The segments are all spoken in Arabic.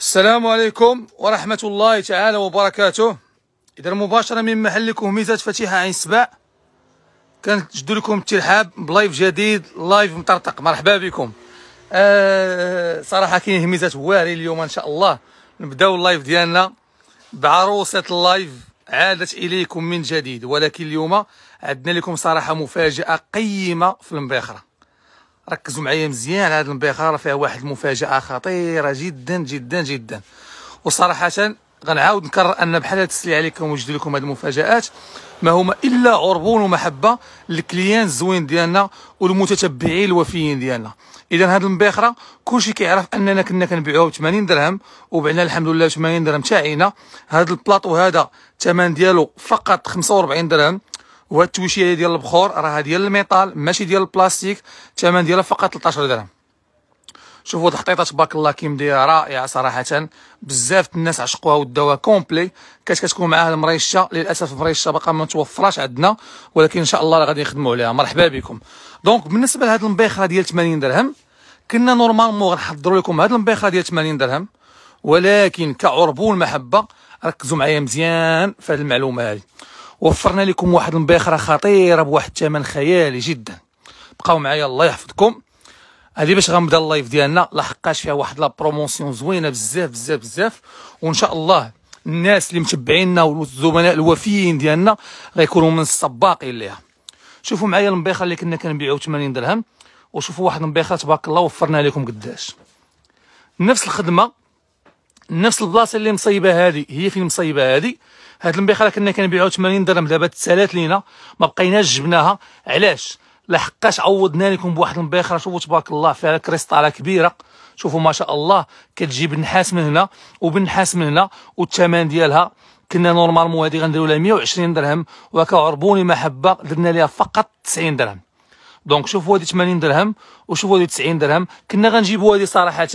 السلام عليكم ورحمة الله تعالى وبركاته إذا مباشرة من محلكم كهميزة فتيحة عين سبع كنجدو لكم الترحاب بلايف جديد لايف مطرطق مرحبا بكم آه صراحة كاين هميزات واري اليوم إن شاء الله نبداو اللايف ديالنا بعروسة اللايف عادت إليكم من جديد ولكن اليوم عندنا لكم صراحة مفاجأة قيمة في المباخرة ركزوا معايا مزيان هاد المبيخه فيها واحد المفاجاه خطيره جدا جدا جدا وصراحه غنعاود نكرر ان بحال هاد السلي عليكم ونجد لكم هاد المفاجات ما هما الا عربون ومحبه للكليان الزوين ديالنا والمتتبعين الوفيين ديالنا اذا هاد المبيخره كلشي كيعرف اننا كنا كنبيعوها ب 80 درهم وبعنا الحمد لله 80 درهم تاعينا هاد البلاطو هذا الثمن ديالو فقط 45 درهم وهاد التوشيه ديال البخور راها ديال الميتال ماشي ديال البلاستيك الثمن ديالها فقط 13 درهم شوفوا هاد الحطيطه تبارك الله كي مديه رائعه صراحه بزاف الناس عشقوها وداوها كومبلي كانت كتكون معاها المريشه للاسف المريشه باقا ما متوفراش عندنا ولكن ان شاء الله غادي نخدموا عليها مرحبا بكم دونك بالنسبه لهاد المبيخره ديال 80 درهم كنا نورمالمون غنحضروا لكم هاد المبيخره ديال 80 درهم ولكن كعربون محبه ركزوا معايا مزيان في هاد المعلومه هذه وفرنا لكم واحد المبيخره خطيره بواحد الثمن خيالي جدا بقاو معايا الله يحفظكم هذه باش غنبدا اللايف ديالنا لحقاش فيها واحد لا بروموسيون زوينه بزاف بزاف بزاف وان شاء الله الناس اللي متبعينا والزملاء الوفيين ديالنا غيكونوا من السباقين ليها شوفوا معايا المباخره اللي كنا كنبيعو 80 درهم وشوفوا واحد المباخره تبارك الله وفرنا لكم قداش نفس الخدمه نفس البلاصه اللي مصيبه هذه هي فين مصيبه هذه هاد المبيخله كنا كنبيعو 80 درهم دابا تسالات لينا ما بقيناش جبناها علاش لحقاش عوضنا لكم بواحد المبيخره شوفوا تبارك الله فيها كريستاله كبيره شوفوا ما شاء الله كتجيب النحاس من هنا وبالنحاس من هنا والثمن ديالها كنا نورمالمون هادي غنديرو لها 120 درهم وكعربوني محبه درنا ليها فقط 90 درهم دونك شوفوا هادي 80 درهم وشوفوا هادي 90 درهم كنا غنجيبوا هادي صراحه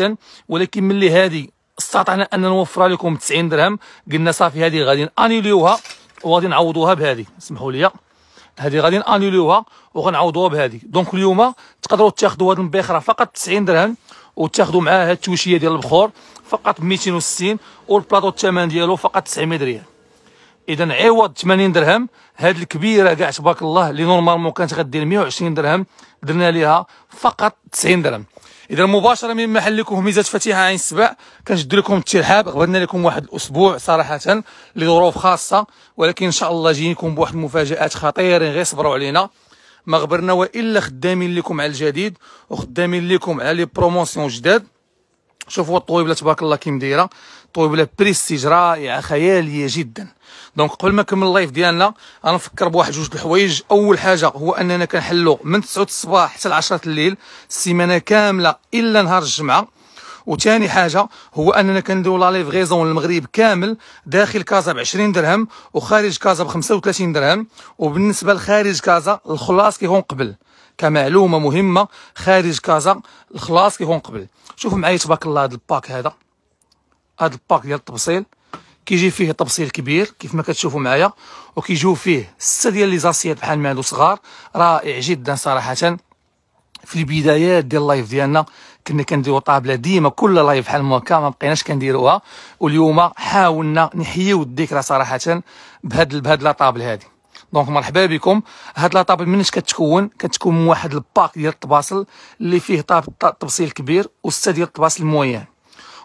ولكن ملي هادي استطعنا ان نوفر لكم 90 درهم قلنا صافي هذه غادي انيليوها وغادي نعوضوها بهذه اسمحوا لي هذه غادي انيليوها وغنعوضوها بهذه دونك اليوم تقدروا تاخذوا هذه البخره فقط 90 درهم وتاخذوا معاها هذه التوشيه ديال البخور فقط 260 والبلاطو الثمن ديالو فقط 900 ريال اذا عوض 80 درهم هذه الكبيره كاع تبارك الله اللي نورمالمون كانت غدير 120 درهم درنا ليها فقط 90 درهم اذا مباشره من محلكم هميزه فتيحه عين السبع كنشد لكم الترحاب غبرنا لكم واحد الاسبوع صراحه لظروف خاصه ولكن ان شاء الله جينيكم بواحد المفاجات خطيرين غير صبروا علينا ما غبرنا والا خدامين لكم على الجديد وخدامين لكم على لي بروموسيون جداد شوفوا الطويبله تبارك الله كيم دايرة طويبله بريستيج رائعه خياليه جدا دونك قبل ما نكمل اللايف ديالنا انا نفكر بواحد جوج الحوايج اول حاجه هو اننا كنحلوا من 9 الصباح حتى ل 10 الليل السيمانه كامله الا نهار الجمعه وثاني حاجه هو اننا كنديرو لايف غيزون المغرب كامل داخل كازا ب 20 درهم وخارج كازا ب 35 درهم وبالنسبه لخارج كازا الخلاص كيكون قبل كمعلومه مهمه خارج كازا الخلاص كيكون قبل شوفوا معايا تبارك الله هذا الباك هذا هذا الباك ديال التبصيل كيجي فيه تبصيل كبير كيف ما كتشوفوا معايا وكيجيو فيه سته ديال لي زاسيات بحال ما هادو صغار رائع جدا صراحه في البدايات ديال اللايف ديالنا كنا كنديرو طابله ديما كل لايف بحال هكا ما بقيناش كنديروها واليوم حاولنا نحيوا الذكرى صراحه بهاد بهاد لا طابل هادي دونك مرحبا بكم هاد لا طابل مناش كتكون كتكون من واحد الباك ديال الطباصل اللي فيه طاب طبسيل كبير وسته ديال الطباصل مويان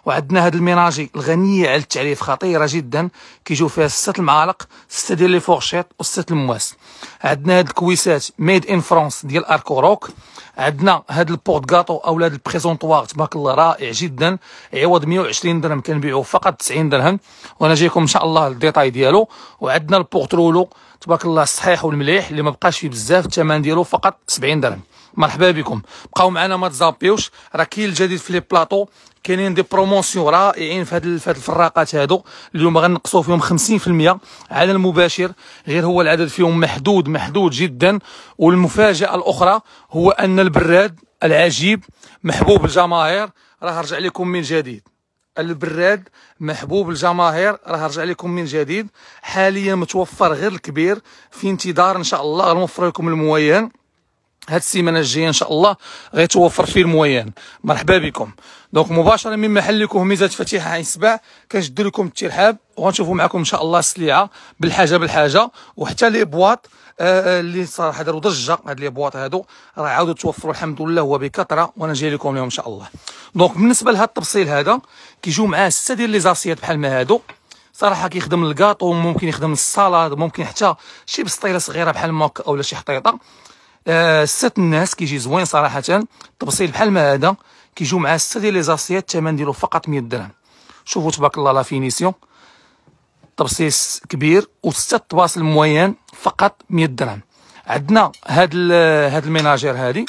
وعندنا هاد الميناجي الغنيه على التعريف خطيره جدا كيجيو فيها سته المعالق سته ديال لي فورشيط وسته المواس عندنا هاد الكويسات ميد ان فرانس ديال اركو روك عندنا هاد البورت كاطو او هاد البريزونطوار تبارك الله رائع جدا عوض 120 درهم كنبيعو فقط 90 درهم وانا جايكم ان شاء الله الديتاي ديالو وعندنا رولو تبارك الله الصحيح والمليح اللي ما بقاش فيه بزاف الثمن ديالو فقط 70 درهم مرحبا بكم بقاو معنا ما تزابيوش راه كاين الجديد في لي بلاطو كاينين دي بروموسيون رائعين في هاد في هاد الفراقات هادو اليوم غنقصوا فيهم 50% على المباشر غير هو العدد فيهم محدود محدود جدا والمفاجاه الاخرى هو ان البراد العجيب محبوب الجماهير راه رجع لكم من جديد البراد محبوب الجماهير راه رجع لكم من جديد حاليا متوفر غير الكبير في انتظار ان شاء الله غنوفر لكم الموين هاد السيمانه الجايه ان شاء الله غيتوفر فيه الموين مرحبا بكم دونك مباشره من محلكم ميزه فتيحه عين سبع كنشدو لكم الترحاب وغنشوفوا معكم ان شاء الله السليعه بالحاجه بالحاجه وحتى لي بواط آه، آه، اللي صراحه داروا ضجه هاد لي بواط هادو راه عاودوا توفروا الحمد لله وبكثره وانا جاي لكم اليوم ان شاء الله دونك بالنسبه لهاد التبصيل هذا كيجيو معاه سته ديال لي زاسيات بحال ما هادو صراحه كيخدم الكاطو ممكن يخدم السلطه ممكن حتى شي بسطيله صغيره بحال ماك اولا شي حطيطه آه ست الناس كيجي زوين صراحه التبصيل بحال ما هذا كيجيو معاه سته ديال لي زاسيات الثمن ديالو فقط 100 درهم شوفوا تبارك الله لا فينيسيون تبسيس كبير وسته الطباسل الموايان فقط 100 درهم عندنا هاد هاد الميناجير هادي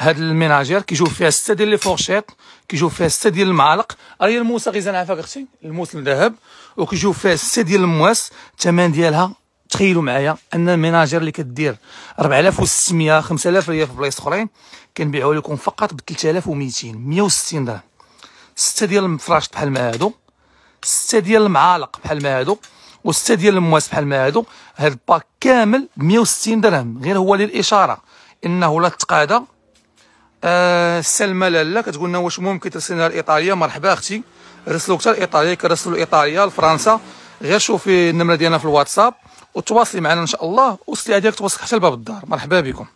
هاد الميناجير كيجيو فيها سته ديال لي فورشيط كيجيو فيها سته ديال المعالق هي الموسى غيزان عافاك اختي الموس الذهب وكيجيو فيها سته ديال المواس الثمن ديالها تخيلوا معايا ان الميناجير اللي كدير 4600 5000 ريال في بلايص اخرين كنبيعوها لكم فقط ب 3200 160 درهم سته ديال المفراش بحال ما هادو سته ديال المعالق بحال ما هادو وسته ديال المواس بحال ما هادو هاد الباك كامل 160 درهم غير هو للاشاره انه لا تقادى آه سلمى لالا كتقول لنا واش ممكن ترسلنا لايطاليا مرحبا اختي رسلوك حتى لايطاليا كنرسلو لايطاليا لفرنسا غير شوفي النمره ديالنا في الواتساب وتواصلي معنا ان شاء الله والسلعه ديالك توصلك حتى لباب الدار مرحبا بكم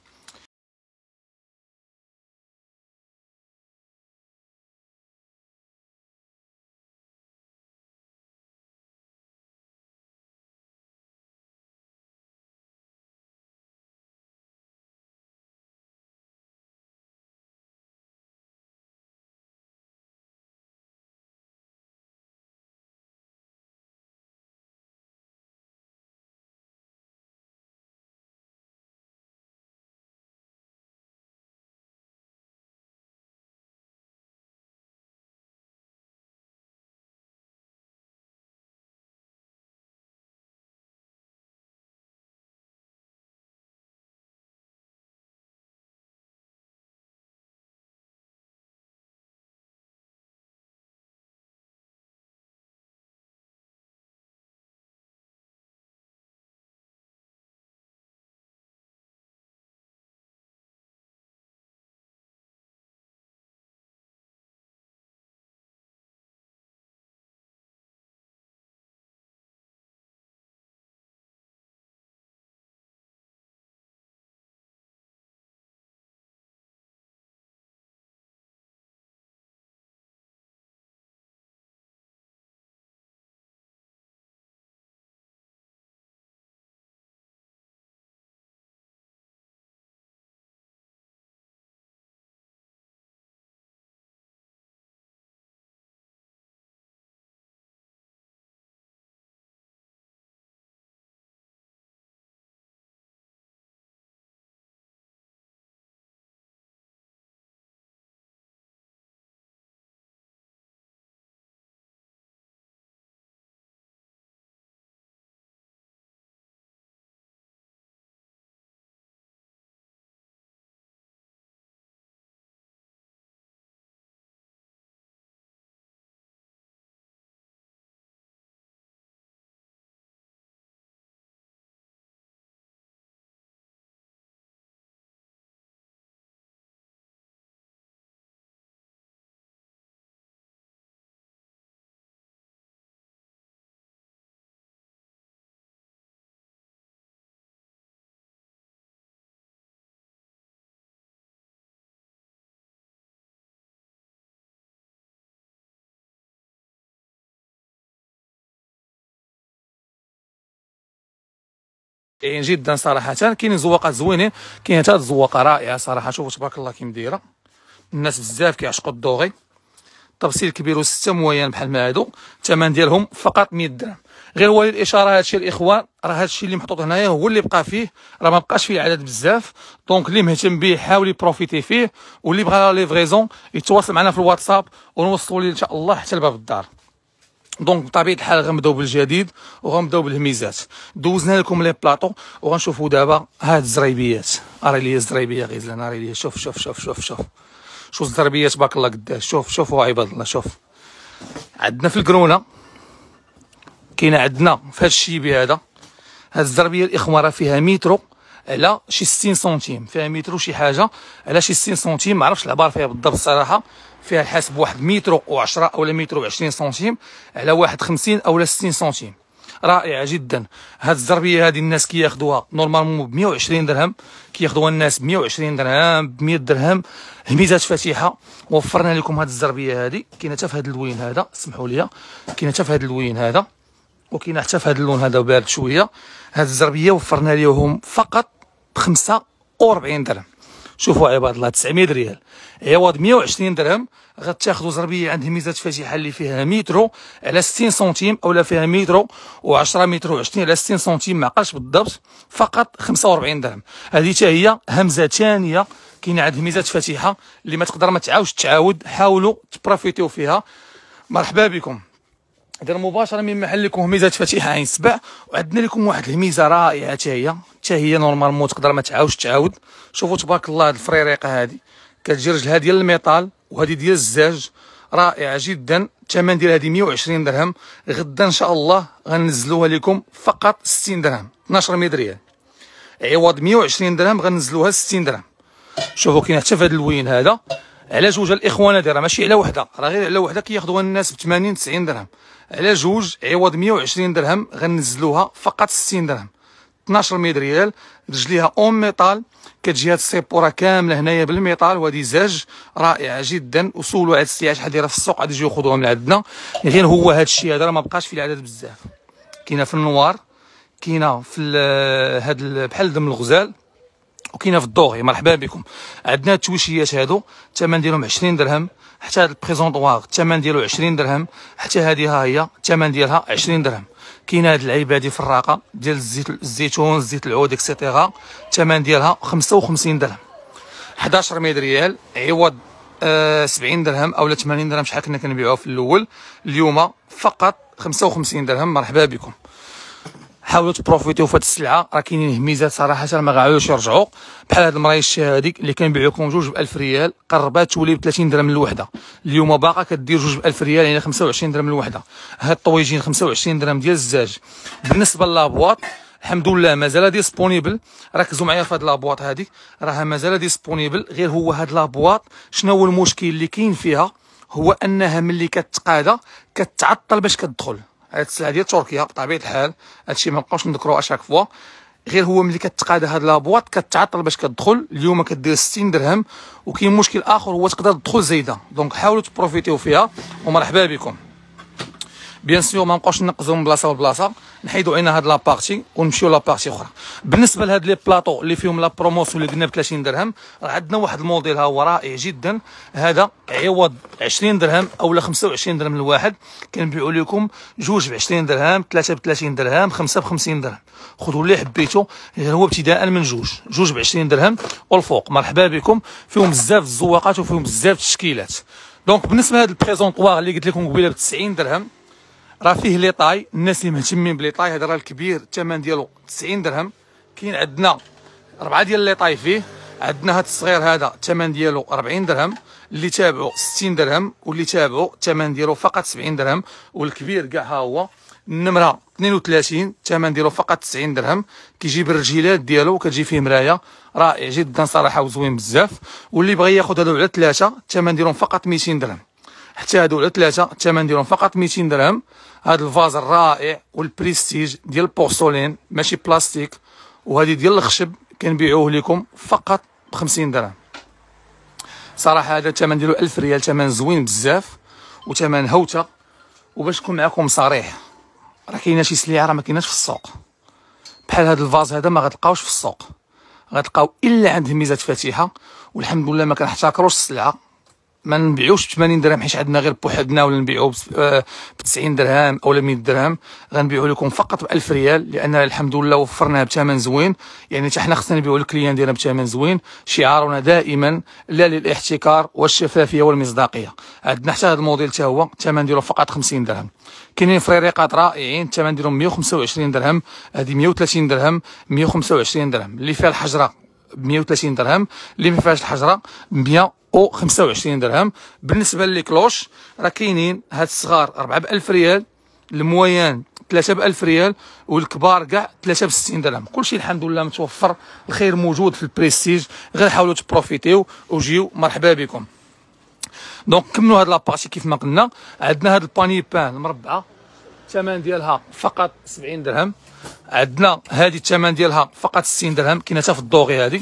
رائعين جدا صراحه كاينين زواقات زوينين كاين حتى زواقه رائعه صراحه شوفوا تبارك الله كي مديره الناس بزاف كيعشقوا الدوغي تفصيل كبير وسته مويان بحال ما هادو الثمن ديالهم فقط 100 درهم غير هو الاشاره هادشي الاخوان راه هادشي اللي محطوط هنايا هو اللي بقى فيه راه ما بقاش فيه عدد بزاف دونك اللي مهتم به حاول يبروفيتي فيه واللي بغى ليفريزون يتواصل معنا في الواتساب ونوصلوا ليه ان شاء الله حتى لباب الدار دونك بطبيعه الحال غنبداو بالجديد وغنبداو بالهميزات دوزنا لكم لي بلاطو وغنشوفوا دابا هاد الزريبيات راه ليا الزريبيه غيزلان راه ليا شوف شوف شوف شوف شوف شوف الزربيات باك الله قداش شوف شوف عباد الله شوف عندنا في الكرونه كاينه عندنا في هاد الشيبي هذا هاد الزربيه الاخوه راه فيها مترو على شي 60 سنتيم فيها مترو شي حاجه على شي 60 سنتيم ما عرفتش العبار فيها بالضبط الصراحه فيها الحاسب واحد متر و10 اولا متر و20 سنتيم على واحد 50 اولا 60 سنتيم رائعه جدا هاد الزربيه هادي الناس كياخذوها نورمالمون ب 120 درهم كياخذوها الناس ب 120 درهم ب 100 درهم هميزات فاتحه وفرنا لكم هاد الزربيه هادي كاينه حتى في هاد اللوين هذا سمحوا لي كاينه حتى في هاد اللوين هذا وكاينه حتى في هاد اللون هذا بارد شويه هاد الزربيه وفرنا لهم فقط ب 45 درهم شوفوا عباد الله 900 ريال إيه، عوض 120 درهم غتاخذوا زربيه عندها ميزه فاتحه اللي فيها مترو على 60 سنتيم اولا فيها مترو و10 مترو 20 على 60 سنتيم ما بالضبط فقط 45 درهم هذه حتى هي همزه ثانيه كاين عند ميزه فاتحه اللي ما تقدر ما تعاودش تعاود حاولوا تبروفيتيو فيها مرحبا بكم دير مباشره من لكم هميزه فتيحه عين سبع وعندنا لكم واحد الهميزه رائعه حتى هي حتى هي نورمالمون تقدر ما تعاودش تعاود شوفوا تبارك الله هذه الفريريقه هادي كتجي رجلها ديال الميطال وهادي ديال الزاج رائعه جدا الثمن ديال هذه 120 درهم غدا ان شاء الله غنزلوها لكم فقط 60 درهم 12 ريال عوض 120 درهم غنزلوها 60 درهم شوفوا كاين حتى في هذا اللوين هذا على جوج الاخوان هذه راه ماشي على وحده راه غير على وحده كياخذوها الناس ب 80 90 درهم على جوج عوض 120 درهم غنزلوها فقط 60 درهم 12 ميد ريال رجليها اون ميطال كتجي هاد السيبوره كامله هنايا بالميطال وهادي زاج رائعه جدا وسولو على السياح شحال دايره في السوق غادي يجيو ياخذوها من عندنا غير هو هاد الشيء هذا راه ما بقاش فيه العدد بزاف كاينه في النوار كاينه في هاد بحال دم الغزال وكاينه في الدوغي مرحبا بكم عندنا التويشيات هادو الثمن ديالهم 20 درهم حتى هاد البريزونطوار الثمن ديالو 20 درهم حتى هذه ها هي الثمن ديالها 20 درهم كاينه هاد العيبه هادي في الراقه ديال الزيت الزيتون زيت العود اكسيتيرا الثمن ديالها 55 درهم 11 ميد ريال عوض أه 70 درهم اولا 80 درهم شحال كنا كنبيعوها في الاول اليوم فقط 55 درهم مرحبا بكم حاولوا تبروفيتيو في هاد السلعه راه كاينين هميزات صراحه ما غاعولوش يرجعوا بحال هاد المرايش هذيك اللي كان لكم جوج ب 1000 ريال قربات تولي ب 30 درهم الوحده اليوم باقا كدير جوج ب 1000 ريال يعني 25 درهم الوحده هاد الطويجين 25 درهم ديال الزاج بالنسبه للابواط الحمد لله مازال ديسبونيبل ركزوا معايا في هاد لابواط هادي راها مازال ديسبونيبل غير هو هاد لابواط شنو هو المشكل اللي كاين فيها هو انها ملي كتقادا كتعطل باش كتدخل هاد السلعه ديال تركيا بطبيعه الحال هادشي ما نبقاوش نذكروه اشاك فوا غير هو ملي كتقاد هاد لابواط كتعطل باش كتدخل اليوم كدير 60 درهم وكاين مشكل اخر هو تقدر تدخل زايده دونك حاولوا تبروفيتيو فيها ومرحبا بكم بيان سور ما نبقاوش نقزوا من بلاصه لبلاصه نحيدوا علينا هاد لابارتي ونمشيو لابارتي اخرى بالنسبه لهاد لي بلاطو اللي فيهم لا بروموسيون اللي قلنا ب 30 درهم راه عندنا واحد الموديل ها هو رائع جدا هذا عوض 20 درهم اولا 25 درهم الواحد كنبيعوا لكم جوج ب 20 درهم ثلاثه ب 30 درهم خمسه ب 50 درهم خذوا اللي حبيتو هو ابتداء من جوج جوج ب 20 درهم والفوق مرحبا بكم فيهم بزاف الزواقات وفيهم بزاف التشكيلات دونك بالنسبه لهاد البريزونطوار اللي قلت لكم قبيله ب 90 درهم راه فيه لي طاي الناس اللي مهتمين بلي طاي هذا راه الكبير الثمن ديالو 90 درهم كاين عندنا ربعه ديال لي طاي فيه عندنا هذا الصغير هذا الثمن ديالو 40 درهم اللي تابعو 60 درهم واللي تابعو الثمن ديالو فقط 70 درهم والكبير كاع ها هو النمره 32 الثمن ديالو فقط 90 درهم كيجي بالرجيلات ديالو وكتجي فيه مرايه رائع جدا صراحه وزوين بزاف واللي بغى ياخذ هذو على ثلاثه الثمن ديالهم فقط 200 درهم حتى هادو على ثلاثه الثمن ديالهم فقط 200 درهم هاد الفاز الرائع والبريستيج ديال البورسولين ماشي بلاستيك وهادي ديال الخشب كنبيعوه لكم فقط ب 50 درهم صراحه هذا الثمن ديالو 1000 ريال ثمن زوين بزاف وثمن هوته وباش نكون معكم صريح راه كاينه شي سلعه راه ما كايناش في السوق بحال هذا الفاز هذا ما غتلقاوش في السوق غتلقاو الا عند ميزه فاتحه والحمد لله ما كنحتكروش السلعه ما نبيعوش ب 80 درهم حيت عندنا غير بوحدنا ولا نبيعو ب 90 آه، درهم او 100 درهم غنبيعو لكم فقط ب 1000 ريال لان الحمد لله وفرناها بثمن زوين يعني حتى حنا خصنا نبيعو للكليان ديالنا بثمن زوين شعارنا دائما لا للاحتكار والشفافيه والمصداقيه عندنا حتى هذا الموديل حتى هو الثمن ديالو فقط 50 درهم كاينين فريريقات رائعين الثمن ديالهم 125 درهم هذه 130 درهم 125 درهم اللي فيها الحجره ب 130 درهم اللي ما فيهاش الحجره ب 100 و25 درهم بالنسبه لي كلوش راه كاينين هاد الصغار 4 ب 1000 ريال الموين 3 ب 1000 ريال والكبار كاع 3 ب 60 درهم كلشي الحمد لله متوفر الخير موجود في البريستيج غير حاولوا تبروفيتيو وجيو مرحبا بكم دونك كملوا هاد لابارتي كيف ما قلنا عندنا هاد الباني بان المربعه الثمن ديالها فقط 70 درهم عندنا هذه الثمن ديالها فقط 60 درهم كاينه حتى في الدوغي هذه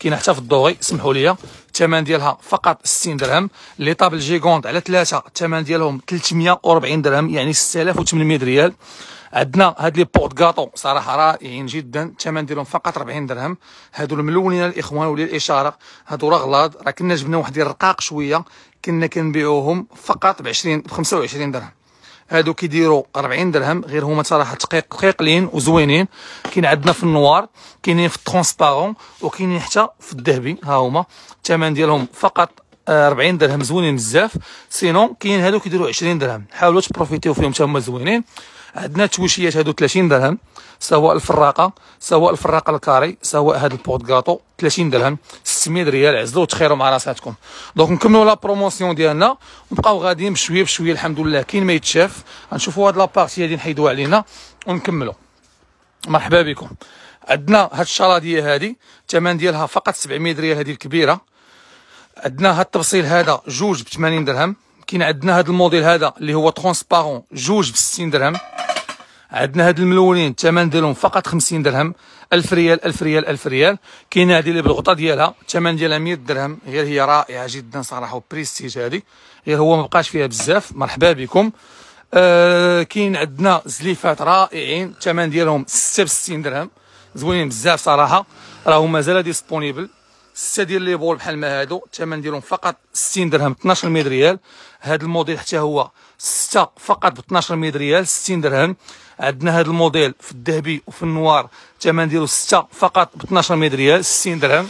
كاينه حتى في الدوغي سمحوا لي الثمن ديالها فقط 60 درهم لي طابل جيغوند على ثلاثه الثمن ديالهم 340 درهم يعني 6800 ريال عندنا هاد لي بورت كاطو صراحه رائعين جدا الثمن ديالهم فقط 40 درهم هادو الملونين الاخوان ولي الاشاره هادو راه غلاض راه كنا جبنا واحد الرقاق شويه كنا كنبيعوهم فقط ب 20 ب 25 درهم هادو كيديروا 40 درهم غير هما صراحه ثقيقلين وزوينين كاين عندنا في النوار كاينين في الترونسبارون وكاينين حتى في الذهبي ها هما الثمن ديالهم فقط 40 آه، درهم زوينين بزاف سينو كاين هادو كيديروا 20 درهم حاولوا تبروفيتيو فيهم حتى هما زوينين عندنا توشيات هادو 30 درهم سواء الفراقه سواء الفراقه الكاري سواء هاد البوط كاطو 30 درهم 600 ريال عزلوا وتخيروا مع راساتكم دونك نكملوا لا بروموسيون ديالنا ونبقاو غاديين بشويه بشويه الحمد لله كاين ما يتشاف غنشوفوا هاد لابارتي هادي نحيدوها علينا ونكملوا مرحبا بكم عندنا هاد الشرادية هادي الثمن ديالها فقط 700 ريال هادي الكبيره عندنا هاد التبصيل هذا جوج ب 80 درهم كاين عندنا هذا الموديل هذا اللي هو ترونسبارون جوج ب 60 درهم عندنا هاد الملونين الثمن ديالهم فقط 50 درهم 1000 ريال 1000 ريال 1000 ريال كاين هادي اللي بالغطا ديالها الثمن ديالها 100 درهم غير هي رائعه جدا صراحه وبريستيج هادي غير هو ما بقاش فيها بزاف مرحبا بكم آه كاين عندنا زليفات رائعين الثمن ديالهم 66 درهم زوينين بزاف صراحه راهو مازال ديسبونيبل سته ديال لي بول بحال ما هادو الثمن ديالهم فقط 60 درهم 12 ميد ريال هذا الموديل حتى هو سته فقط ب 12 ميد ريال 60 درهم عندنا هذا الموديل في الذهبي وفي النوار الثمن ديالو سته فقط ب 12 ميد ريال 60 درهم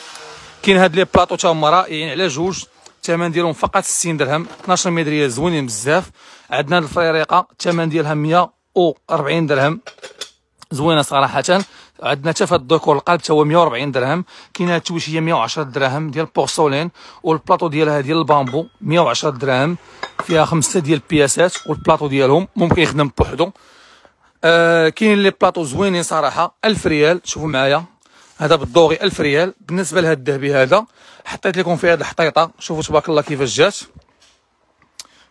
كاين هاد لي بلاطو تا هما رائعين على جوج الثمن ديالهم فقط 60 درهم 12 ميد ريال زوينين بزاف عندنا الفريريقه الثمن ديالها 140 درهم زوينه صراحه عندنا حتى في الديكور القالب حتى هو 140 درهم كاينه التوشيه 110 درهم ديال بورسولين والبلاطو ديالها ديال البامبو 110 درهم فيها خمسه ديال البياسات والبلاطو ديالهم ممكن يخدم بوحدو آه كاينين لي بلاطو زوينين صراحه 1000 ريال شوفوا معايا هذا بالدوري 1000 ريال بالنسبه لهذا الذهبي هذا حطيت لكم فيه هذه الحطيطه شوفوا تبارك الله كيفاش جات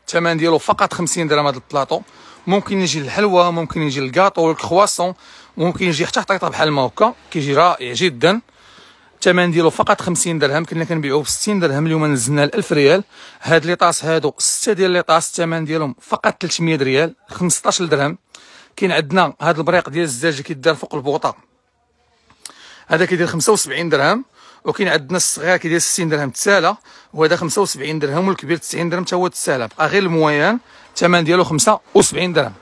الثمن ديالو فقط 50 درهم هذا البلاطو ممكن يجي الحلوى ممكن يجي الكاطو والكرواسون ممكن يجي حتى حطيطه بحال ما هكا كيجي رائع جدا الثمن ديالو فقط 50 درهم كنا كنبيعوه ب 60 درهم اليوم نزلنا ل 1000 ريال هاد لي طاس هادو 6 ديال لي طاس الثمن ديالهم فقط 300 ريال 15 درهم كاين عندنا هاد البريق ديال الزجاج اللي كيدار فوق البوطه هذا كيدير 75 درهم وكاين عندنا الصغير كيدير 60 درهم تسالى وهذا 75 درهم والكبير 90 درهم حتى هو تسالى بقى غير المويان الثمن ديالو 75 درهم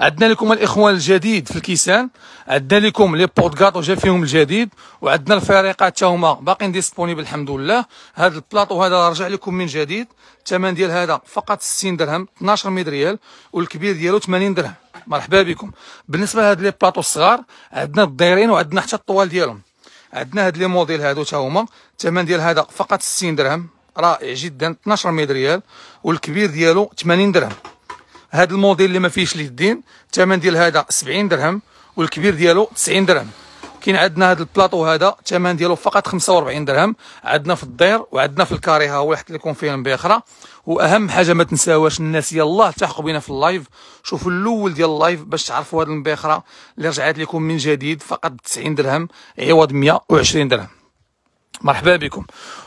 عندنا لكم الاخوان الجديد في الكيسان عندنا لكم لي بودكاط وجا فيهم الجديد وعندنا الفريقات حتى هما باقيين ديسبونيبل الحمد لله هذا البلاطو هذا رجع لكم من جديد الثمن ديال هذا فقط 60 درهم 12 ريال والكبير ديالو 80 درهم مرحبا بكم بالنسبه لهاد لي بلاطو الصغار عندنا الدايرين وعندنا حتى الطوال ديالهم عندنا هاد لي موديل هادو حتى هما الثمن ديال هذا فقط 60 درهم رائع جدا 12 ريال والكبير ديالو 80 درهم هذا الموديل اللي ما فيهش اليدين الثمن ديال هذا 70 درهم والكبير ديالو 90 درهم كاين عندنا هذا البلاطو هذا الثمن ديالو فقط 45 درهم عندنا في الدير وعندنا في الكاري ها هو واحد لكم فيهم باخرى واهم حاجه ما تنساوهاش الناس يلاه التحقوا بينا في اللايف شوفوا الاول ديال اللايف باش تعرفوا هذه المباخره اللي رجعت لكم من جديد فقط 90 درهم عوض 120 درهم مرحبا بكم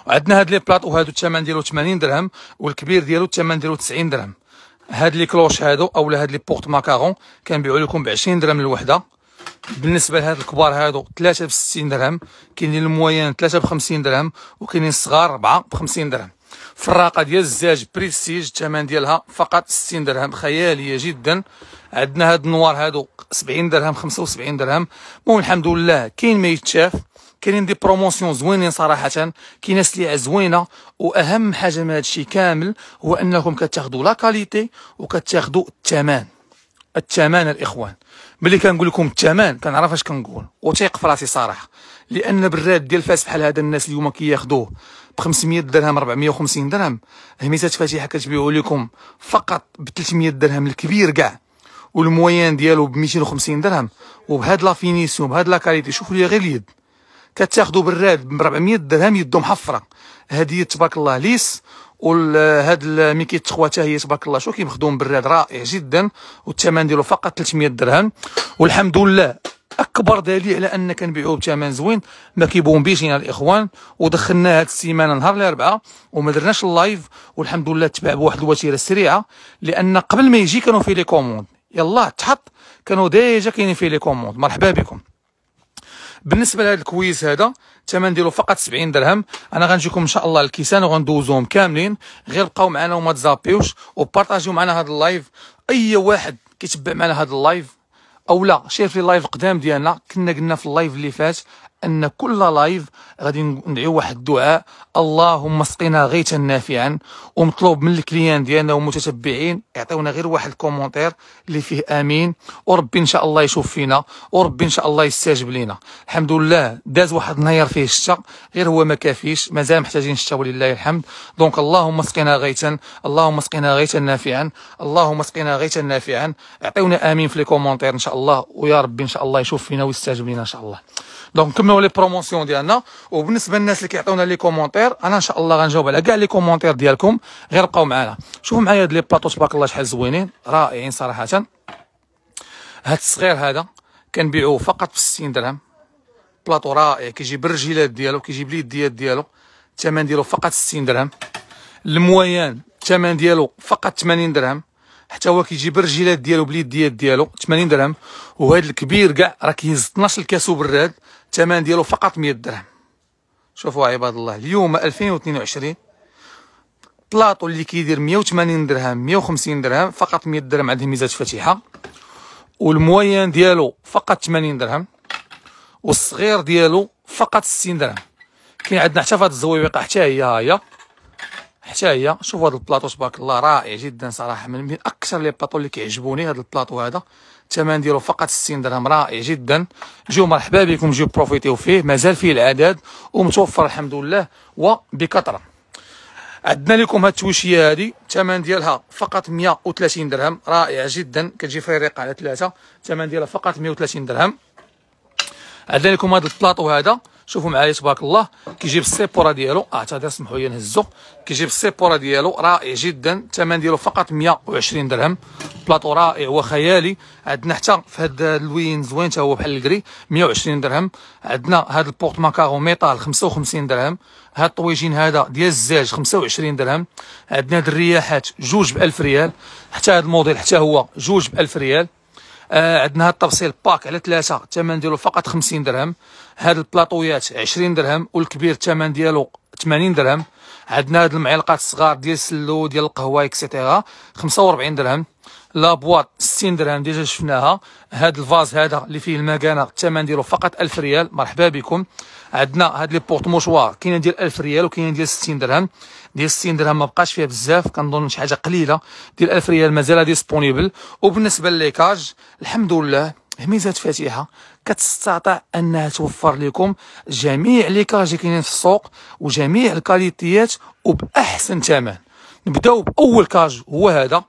عندنا هاد لي بلاطو هادو الثمن ديالو 80 درهم والكبير ديالو الثمن ديالو 90 درهم هاد لي كلوش هادو اولا هاد لي بورت ماكارون كنبيعو لكم ب 20 درهم الوحده بالنسبه لهاد الكبار هادو 3 ب 60 درهم كاينين الموين 3 ب 50 درهم وكاينين الصغار 4 ب 50 درهم فراقه ديال الزاج بريستيج الثمن ديالها فقط 60 درهم خياليه جدا عندنا هاد النوار هادو 70 درهم 75 درهم المهم الحمد لله كاين ما يتشاف كاينين دي بروموسيون زوينين صراحه ناس اللي زوينه واهم حاجه من هادشي كامل هو انكم كتاخذوا لا كاليتي وكتاخذوا الثمن الثمن الاخوان ملي كنقول لكم الثمن كنعرف اش كنقول وتيق في راسي صراحه لان براد ديال فاس بحال هذا الناس اليوم كياخذوه ب 500 درهم 450 درهم هميسات فاتحه كتبيعوا لكم فقط ب 300 درهم الكبير كاع والموين ديالو ب 250 درهم وبهاد لافينيسيون بهاد لاكاليتي شوفوا لي غير اليد كتاخذوا براد ب 400 درهم يدو محفره هذه تبارك الله ليس وهاد الميكيت تخوا حتى هي تبارك الله شو مخدوم براد رائع جدا والثمن ديالو فقط 300 درهم والحمد لله اكبر دليل على ان كنبيعوه بثمن زوين ما كيبون بيش هنا الاخوان ودخلناه هاد السيمانه نهار الاربعاء وما درناش اللايف والحمد لله تباع بواحد الوتيره سريعه لان قبل ما يجي كانوا في لي كوموند يلاه تحط كانوا ديجا كاينين في لي كوموند مرحبا بكم بالنسبه لهذا الكويس هذا الثمن ديالو فقط 70 درهم انا غنجيكم ان شاء الله الكيسان وغندوزوهم كاملين غير بقاو معنا وما تزابيوش وبارطاجيو معنا هذا اللايف اي واحد كيتبع معنا هذا اللايف او لا شاف لي لايف القدام ديالنا كنا قلنا في اللايف اللي فات ان كل لايف غادي ندعيو واحد الدعاء اللهم اسقنا غيثا نافعا ومطلوب من الكليان ديالنا والمتتبعين يعطيونا غير واحد الكومونتير اللي فيه امين وربي ان شاء الله يشوف فينا وربي ان شاء الله يستجب لنا الحمد لله داز واحد النهار فيه الشتاء غير هو ما كافيش مازال محتاجين الشتاء ولله الحمد دونك اللهم اسقنا غيثا اللهم اسقنا غيثا نافعا اللهم اسقنا غيثا نافعا اعطيونا امين في لي كومونتير ان شاء الله ويا ربي ان شاء الله يشوف فينا ويستجب لنا ان شاء الله دونك نكملوا لي بروموسيون ديالنا وبالنسبه للناس اللي كيعطيونا لي كومونتير انا ان شاء الله غنجاوب على كاع لي كومونتير ديالكم غير بقاو معنا شوفوا معايا هاد لي باطو تبارك الله شحال زوينين رائعين صراحه هاد الصغير هذا كنبيعوه فقط ب 60 درهم بلاطو رائع كيجي بالرجيلات ديالو كيجي باليديات ديالو الثمن ديالو فقط 60 درهم المويان الثمن ديالو فقط 80 درهم حتى هو كيجي بالرجيلات ديالو باليديات ديالو 80 درهم وهذا الكبير كاع راه كيهز 12 كاسو براد الثمن ديالو فقط 100 درهم شوفوا عباد الله اليوم 2022 بلاطو اللي كيدير 180 درهم 150 درهم فقط 100 درهم عنده ميزات فاتحه والموين ديالو فقط 80 درهم والصغير ديالو فقط 60 درهم كاين عندنا حتى في هاد الزويبقه حتى هي هي حتى هي شوفوا هاد البلاطو تبارك الله رائع جدا صراحه من اكثر لي بلاطو اللي كيعجبوني هاد البلاطو هذا الثمن ديالو فقط 60 درهم رائع جدا جيو مرحبا بكم جيو بروفيتيو فيه مازال فيه العدد ومتوفر الحمد لله وبكثره عندنا لكم هاد التويشيه هادي الثمن ديالها فقط 130 درهم رائع جدا كتجي فريقه على ثلاثه الثمن ديالها فقط 130 درهم عندنا لكم هاد البلاطو هذا شوفوا معايا تبارك الله كيجيب السيبورا ديالو اعتذر آه، سمحوا لي نهزو كيجيب السيبورا ديالو رائع جدا الثمن ديالو فقط 120 درهم بلاطو رائع وخيالي عندنا حتى في هذا اللوين زوين حتى هو بحال الكري 120 درهم عندنا هذا البورت ماكارو ميطال 55 درهم هاد الطويجين هذا ديال الزاج 25 درهم عندنا هاد الرياحات جوج ب 1000 ريال حتى هاد الموديل حتى هو جوج ب 1000 ريال آه عندنا هاد التفصيل باك على ثلاثه الثمن ديالو فقط 50 درهم هاد البلاطويات 20 درهم والكبير الثمن ديالو 80 درهم عندنا هاد المعلقات الصغار ديال السلو ديال القهوه اكسيتيرا 45 درهم لا بواط 60 درهم ديجا شفناها هاد الفاز هذا اللي فيه المكانه الثمن ديالو فقط 1000 ريال مرحبا بكم عندنا هاد لي بورت موشوار كاينه ديال 1000 ريال وكاينه ديال 60 درهم ديال 60 درهم ما بقاش فيها بزاف كنظن شي حاجه قليله ديال 1000 ريال مازال ديسبونيبل وبالنسبه لليكاج الحمد لله هميزات فاتحه كتستطع انها توفر لكم جميع لي اللي كاينين في السوق وجميع الكاليتيات وباحسن ثمن نبداو باول كاج هو هذا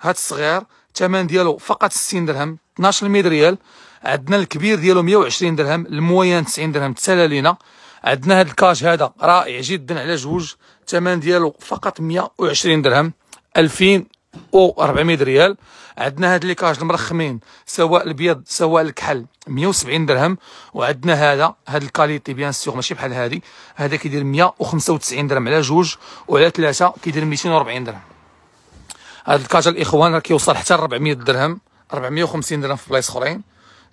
هاد الصغير الثمن ديالو فقط 60 درهم 12 ميد ريال عندنا الكبير ديالو 120 درهم الموين 90 درهم تسالى لينا عندنا هاد الكاج هذا رائع جدا على جوج الثمن ديالو فقط 120 درهم 2400 ريال عندنا هاد لي كاج المرخمين سواء الابيض سواء الكحل 170 درهم وعندنا هذا هاد الكاليتي بيان سيغ ماشي بحال هادي هذا كيدير 195 درهم على جوج وعلى ثلاثه كيدير 240 درهم هاد الكاج الاخوان راه كيوصل حتى 400 درهم 450 درهم في بلايص اخرين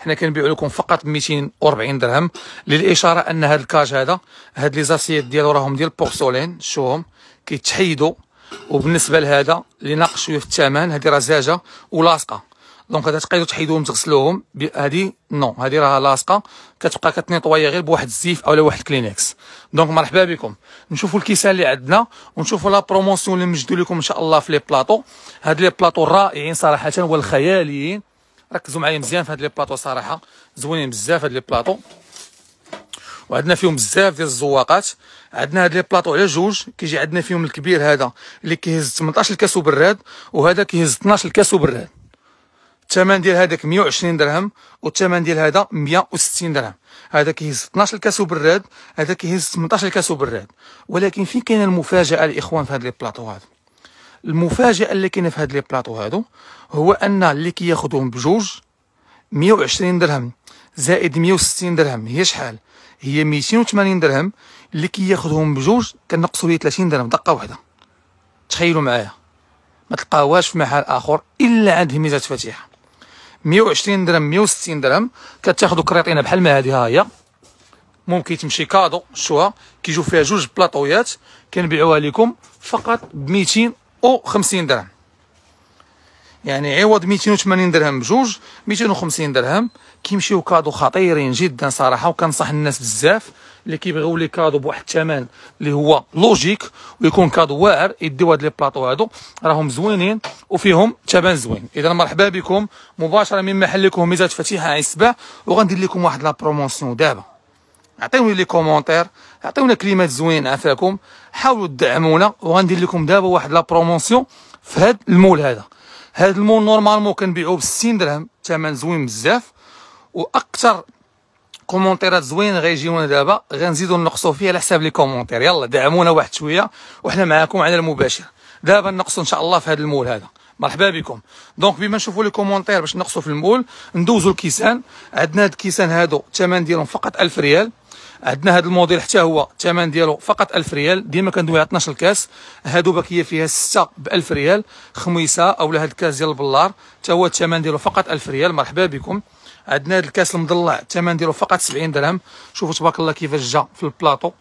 حنا كنبيعوا لكم فقط 240 درهم للاشاره ان هذا الكاج هذا هاد لي زاسيات ديالو راهم ديال بورسولين شوهم كيتحيدوا وبالنسبه لهذا اللي ناقص شويه في الثمن هذه راه زاجه ولاصقه دونك هذا تقيدوا تحيدوهم تغسلوهم هذه نو هذه راها لاصقه كتبقى كتنيطويا غير بواحد الزيف اولا واحد كلينكس دونك مرحبا بكم نشوفوا الكيسان اللي عندنا ونشوفوا لا بروموسيون اللي مجدو لكم ان شاء الله في لي بلاطو هاد لي بلاطو رائعين صراحه والخياليين ركزوا معايا مزيان في هاد لي بلاطو صراحه زوينين بزاف هاد لي بلاطو وعندنا فيهم بزاف ديال الزواقات عندنا هاد لي بلاطو على جوج كيجي عندنا فيهم الكبير هذا اللي كيهز 18 الكاس وبراد وهذا كيهز 12 الكاس وبراد الثمن ديال هذاك 120 درهم والثمن ديال هذا 160 درهم هذا كيهز 12 الكاس براد هذا كيهز 18 الكاس براد ولكن فين كاينه المفاجاه الاخوان في هاد لي بلاطو هذا المفاجاه اللي كاينه في هاد لي بلاطو هادو هو ان اللي كياخذهم بجوج 120 درهم زائد 160 درهم هي شحال هي 280 درهم اللي كياخذهم بجوج كنقصوا ليه 30 درهم دقه واحده تخيلوا معايا ما تلقاوهاش في محل اخر الا عند ميزات فاتحه 120 درهم 160 درهم كتاخذوا كريطينه بحال ما هذه ها هي ممكن تمشي كادو شوها كيجيو فيها جوج بلاطويات كنبيعوها لكم فقط ب 200 او 50 درهم يعني عوض 280 درهم بجوج 250 درهم كيمشيو كادو خطيرين جدا صراحه وكنصح الناس بزاف اللي كيبغيو لي كادو بواحد الثمن اللي هو لوجيك ويكون كادو واعر يديو هاد لي بلاطو هادو راهم زوينين وفيهم ثمن زوين اذا مرحبا بكم مباشره من محلكم ميزات فتيحه عين السبع وغندير لكم واحد لا بروموسيون دابا اعطيوني لي كومونتير اعطيونا كلمات زوينه عافاكم حاولوا تدعمونا وغندير لكم دابا واحد لا بروموسيون في هذا المول هذا هذا المول نورمالمون كنبيعوه ب 60 درهم ثمن زوين بزاف واكثر كومونتيرات زوين غيجيونا دابا غنزيدو نقصو فيه على حساب لي كومونتير يلا دعمونا واحد شويه وحنا معاكم على المباشر دابا نقصو ان شاء الله في هذا المول هذا مرحبا بكم دونك بما نشوفوا لي كومونتير باش نقصوا في المول ندوزوا الكيسان عندنا هاد الكيسان هادو الثمن ديالهم فقط 1000 ريال عندنا هذا الموديل حتى هو الثمن ديالو فقط 1000 ريال ديما كندوي على 12 كاس هادو باكيه فيها 6 ب 1000 ريال خميسه اولا هذا الكاس ديال البلار حتى هو الثمن ديالو فقط 1000 ريال مرحبا بكم عندنا هذا الكاس المضلع الثمن ديالو فقط 70 درهم شوفوا تبارك الله كيفاش جا في البلاطو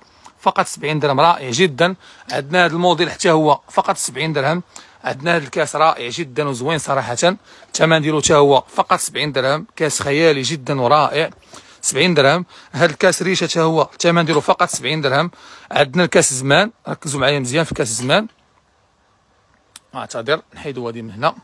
فقط 70 درهم رائع جدا عندنا هذا الموديل حتى هو فقط 70 درهم عندنا هذا الكاس رائع جدا وزوين صراحه الثمن ديالو حتى هو فقط 70 درهم كاس خيالي جدا ورائع 70 درهم هذا الكاس ريشته هو الثمن ديالو فقط 70 درهم عندنا الكاس زمان ركزوا معايا مزيان في كاس زمان اعتذر نحيدو هذه من هنا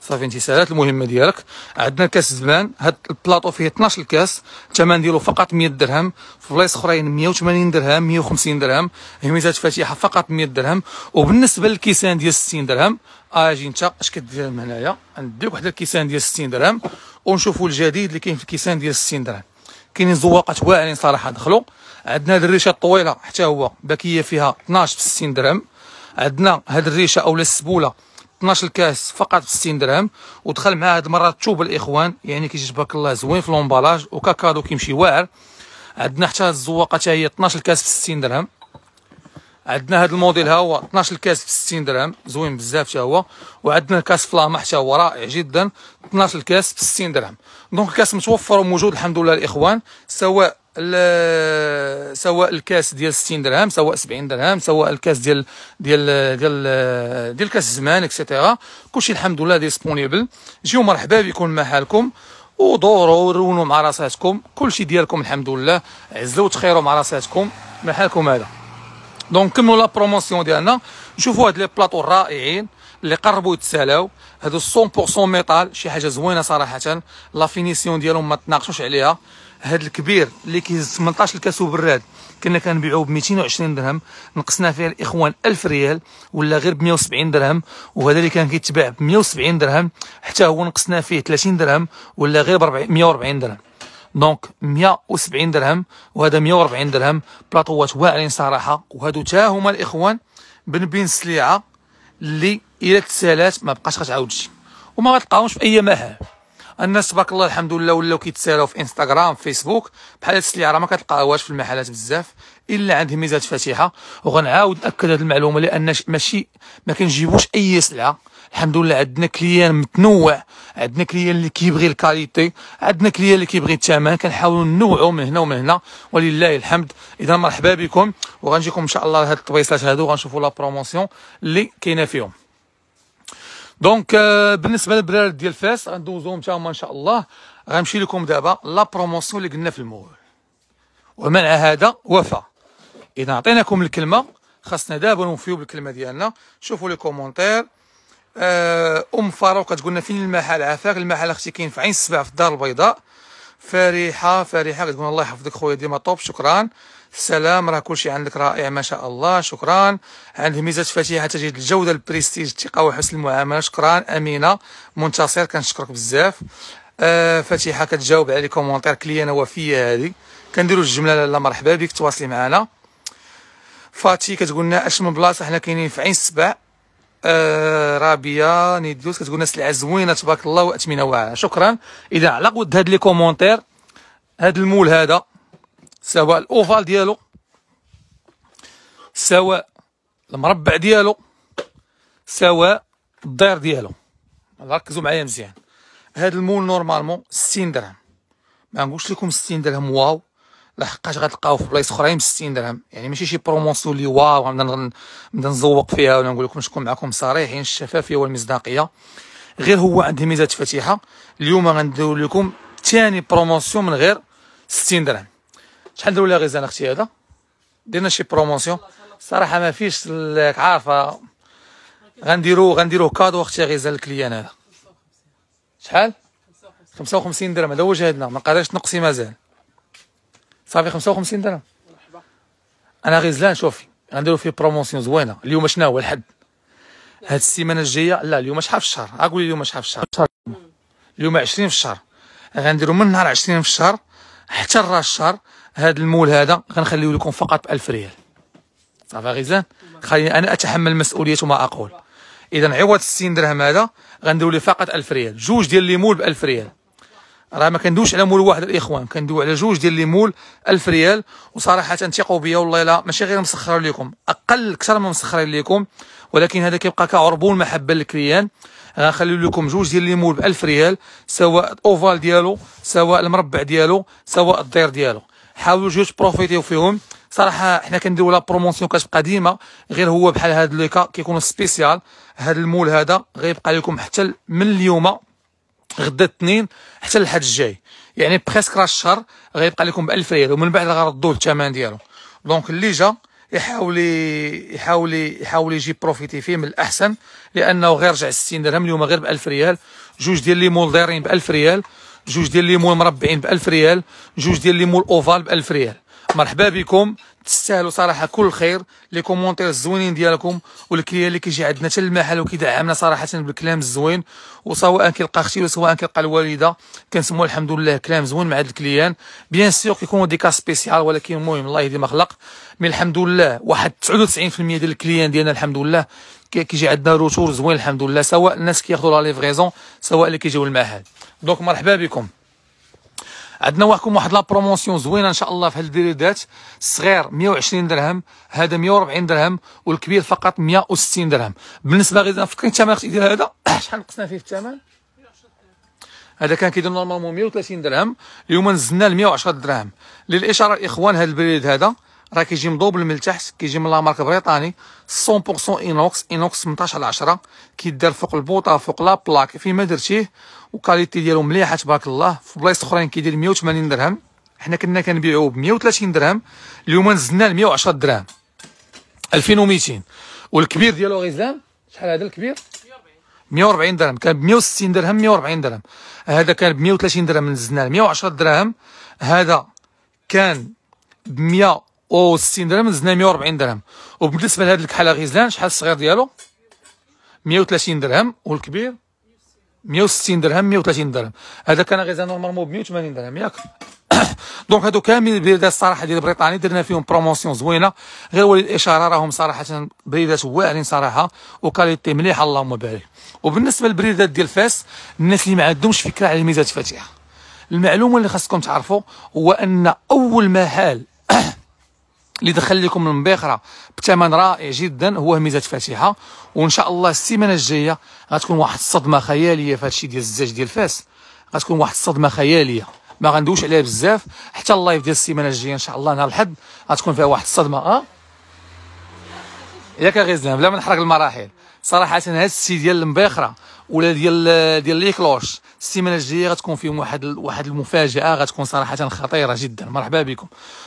صافي انت سالات المهمه ديالك عندنا كاس زمان هاد البلاطو فيه 12 كاس الثمن ديالو فقط 100 درهم في بلايص اخرين 180 درهم 150 درهم هميزات فاتحه فقط 100 درهم وبالنسبه للكيسان ديال 60 درهم اجي آه، انت اش كدير من هنايا نديك واحد الكيسان ديال 60 درهم ونشوفوا الجديد اللي كاين في الكيسان ديال 60 درهم كاينين زواقات واعرين صراحه دخلوا عندنا هاد الريشه الطويله حتى هو باكيه فيها 12 ب 60 درهم عندنا هاد الريشه اولا السبوله 12 الكاس فقط ب 60 درهم ودخل معاه هاد المره الثوب الاخوان يعني كيجي تبارك الله زوين في لومبالاج وكاكادو كيمشي واعر عندنا حتى الزواقه حتى هي 12 الكاس ب 60 درهم عندنا هذا الموديل ها هو 12 كاس ب 60 درهم زوين بزاف حتى هو وعندنا كاس فلاما حتى هو رائع جدا 12 كاس ب 60 درهم دونك الكاس متوفر وموجود الحمد لله الاخوان سواء سواء الكاس ديال 60 درهم سواء 70 درهم سواء الكاس ديال ديال ديال ديال كاس الزمان اكسيتيرا كلشي الحمد لله ديسبونيبل جيو مرحبا بكم حالكم ودوروا ورونوا مع راساتكم كلشي ديالكم الحمد لله عزلوا وتخيروا مع راساتكم حالكم هذا دونك كملوا لا بروموسيون ديالنا شوفوا هاد لي بلاطو رائعين اللي قربوا يتسالاو هادو 100% ميتال شي حاجه زوينه صراحه لا فينيسيون ديالهم ما تناقشوش عليها هاد الكبير اللي كيهز 18 كاسو براد كنا كنبيعوه ب 220 درهم نقصنا فيه الاخوان 1000 ريال ولا غير ب 170 درهم وهذا اللي كان كيتباع ب 170 درهم حتى هو نقصنا فيه 30 درهم ولا غير ب 140 درهم دونك 170 درهم وهذا 140 درهم بلاطوات واعرين صراحه وهادو تا هما الاخوان بين السليعه اللي الى تسالات ما بقاش غتعاود شي وما غتلقاهمش في اي مهل الناس تبارك الله الحمد لله ولاو كيتسالاو في انستغرام فيسبوك بحال هاد السليعه ما كتلقاهاش في المحلات بزاف الا عند ميزات فاتحه وغنعاود ناكد هاد المعلومه لان ماشي ما كنجيبوش اي سلعه الحمد لله عندنا كليان متنوع عندنا كليان اللي كيبغي الكاليتي عندنا كليان اللي كيبغي الثمن كنحاولوا ننوعوا من هنا ومن هنا ولله الحمد اذا مرحبا بكم وغنجيكم ان شاء الله هاد الطويصلات هادو غنشوفوا لا بروموسيون اللي كاينه فيهم دونك euh, بالنسبه للبرار ديال فاس غندوزوهم حتى هما ان شاء الله غنمشي لكم دابا لا بروموسيون اللي قلنا في المول ومع هذا وفاء اذا عطيناكم الكلمه خاصنا دابا نوفيو بالكلمه ديالنا شوفوا لي كومونتير آه، ام فاروق كتقول لنا فين المحل عافاك المحل اختي كاين في عين السبع في الدار البيضاء فريحه فريحه كتقول الله يحفظك خويا ديما طوب شكرا السلام راه كلشي عندك رائع ما شاء الله شكرا عند ميزه فاتحه تجد الجوده البريستيج الثقه وحسن المعامله شكرا امينه منتصر كنشكرك بزاف آه فاتحه كتجاوب على لي كومونتير كليانه وفيه هذه كنديروا الجمله لاله مرحبا بك تواصلي معنا فاتي كتقول لنا اش من بلاصه حنا كاينين في عين السبع آه، رابيه نيديوس كتقول الناس سلعه زوينه تبارك الله واثمنه واعره شكرا اذا على قد هاد لي كومونتير هاد المول هذا سواء الاوفال ديالو سواء المربع ديالو سواء الدير ديالو ركزوا معايا مزيان هاد المول نورمالمون 60 درهم ما نقولش لكم 60 درهم واو لحقاش غتلقاو في بلايص اخرين ب 60 درهم يعني ماشي شي بروموسيون اللي واو نبدا نزوق فيها ولا نقول لكم شكون معكم صريحين الشفافيه والمصداقيه غير هو عنده ميزه فاتحه اليوم غندير لكم ثاني بروموسيون من غير 60 درهم شحال دروا لها غيزان اختي هذا درنا شي بروموسيون صراحه ما فيش لك عارفه غنديرو غنديرو كادو اختي غيزان الكليان هذا شحال 55 درهم هذا هو جهدنا ما قادرش نقصي مازال صافي 55 درهم مرحبا انا غزلان شوفي غنديرو فيه بروموسيون زوينه اليوم شنو هو الحد هاد السيمانه الجايه لا اليوم شحال في الشهر اقول اليوم شحال في الشهر اليوم 20 في الشهر غنديرو من نهار 20 في الشهر حتى راس الشهر هاد المول هذا غنخليه لكم فقط ب 1000 ريال صافي غزلان خليني انا اتحمل مسؤوليه وما اقول اذا عوض 60 درهم هذا غنديروا لي فقط 1000 ريال جوج ديال لي مول ب 1000 ريال راه ما كندويش على مول واحد الاخوان كندوي على جوج ديال لي مول 1000 ريال وصراحه تيقوا بيا والله لا ماشي غير مسخر لكم اقل اكثر من مسخرين لكم ولكن هذا كيبقى كعربون محبه للكريان غنخلي لكم جوج ديال لي مول ب 1000 ريال سواء الاوفال ديالو سواء المربع ديالو سواء الدير ديالو حاولوا جوج بروفيتيو فيهم صراحه حنا كنديرو لا بروموسيون كتبقى ديما غير هو بحال هاد لوكا كيكون سبيسيال هاد المول هذا غيبقى لكم حتى من اليوم غدا الاثنين حتى الحد الجاي يعني بريسك راه الشهر غيبقى لكم ب 1000 ريال ومن بعد غردوا الثمن ديالو دونك اللي جا يحاول يحاول يحاول يجي بروفيتي فيه من الاحسن لانه غير رجع 60 درهم اليوم غير ب 1000 ريال جوج ديال لي مول دايرين ب 1000 ريال جوج ديال لي مول مربعين ب 1000 ريال جوج ديال لي مول اوفال ب 1000 ريال مرحبا بكم تستاهلوا صراحه كل خير لي كومونتير الزوينين ديالكم والكليان اللي كيجي عندنا حتى المحل وكيدعمنا صراحه بالكلام الزوين وسواء كيلقى اختي وسواء كيلقى الوالده كنسمو الحمد لله كلام زوين مع هاد الكليان بيان سيغ كيكونوا دي كا سبيسيال ولكن المهم الله يهدي ما خلق مي الحمد لله واحد 99% ديال الكليان ديالنا الحمد لله كيجي عندنا روتور زوين الحمد لله سواء الناس كياخذوا لا ليفغيزون سواء اللي كيجيو المعهد دونك مرحبا بكم عندنا واحدكم واحد لا بروموسيون زوينه ان شاء الله في هاد الدريدات الصغير 120 درهم هذا 140 درهم والكبير فقط 160 درهم بالنسبه غير فكرين الثمن خص يدير هذا شحال نقصنا فيه الثمن هذا كان كيدير نورمالمون 130 درهم اليوم نزلنا ل 110 درهم للاشاره الاخوان هذا البريد هذا راه كيجي مضوبل من التحت كيجي من لا مارك بريطاني 100% اينوكس اينوكس 18 على 10 كيدار فوق البوطه فوق لا بلاك فيما درتيه وكاليتي ديالو مليحه تبارك الله في بلايص اخرين كيدير 180 درهم حنا كنا كنبيعوه ب 130 درهم اليوم نزلنا ل 110 درهم 2200 والكبير ديالو غيزلام شحال هذا الكبير 140 درهم كان ب 160 درهم 140 درهم هذا كان ب 130 درهم نزلنا ل 110 درهم هذا كان ب 160 درهم نزلنا 140 درهم وبالنسبه لهذا الكحله غيزلان شحال الصغير ديالو 130 درهم والكبير 160 درهم 130 درهم هذا كان غيزان نورمالمون ب 180 درهم ياك دونك هادو كامل البريدات الصراحه ديال بريطاني درنا فيهم بروموسيون زوينه غير ولي الاشاره راهم صراحه بريدات واعرين صراحه وكاليتي مليحه اللهم بارك وبالنسبه للبريدات ديال فاس الناس اللي ما عندهمش فكره على ميزات فاتحه المعلومه اللي خاصكم تعرفوا هو ان اول محل اللي دخل لكم من بثمن رائع جدا هو ميزه فاتحه وان شاء الله السيمانه الجايه غتكون واحد الصدمه خياليه في هادشي ديال الزاج ديال فاس غتكون واحد الصدمه خياليه ما غندويش عليها بزاف حتى اللايف ديال السيمانه الجايه ان شاء الله نهار الحد غتكون فيها واحد الصدمه اه ياك غيزان بلا ما نحرق المراحل صراحه هاد السي ديال المباخره ولا ديال ديال لي كلوش السيمانه الجايه غتكون فيهم واحد واحد المفاجاه غتكون صراحه خطيره جدا مرحبا بكم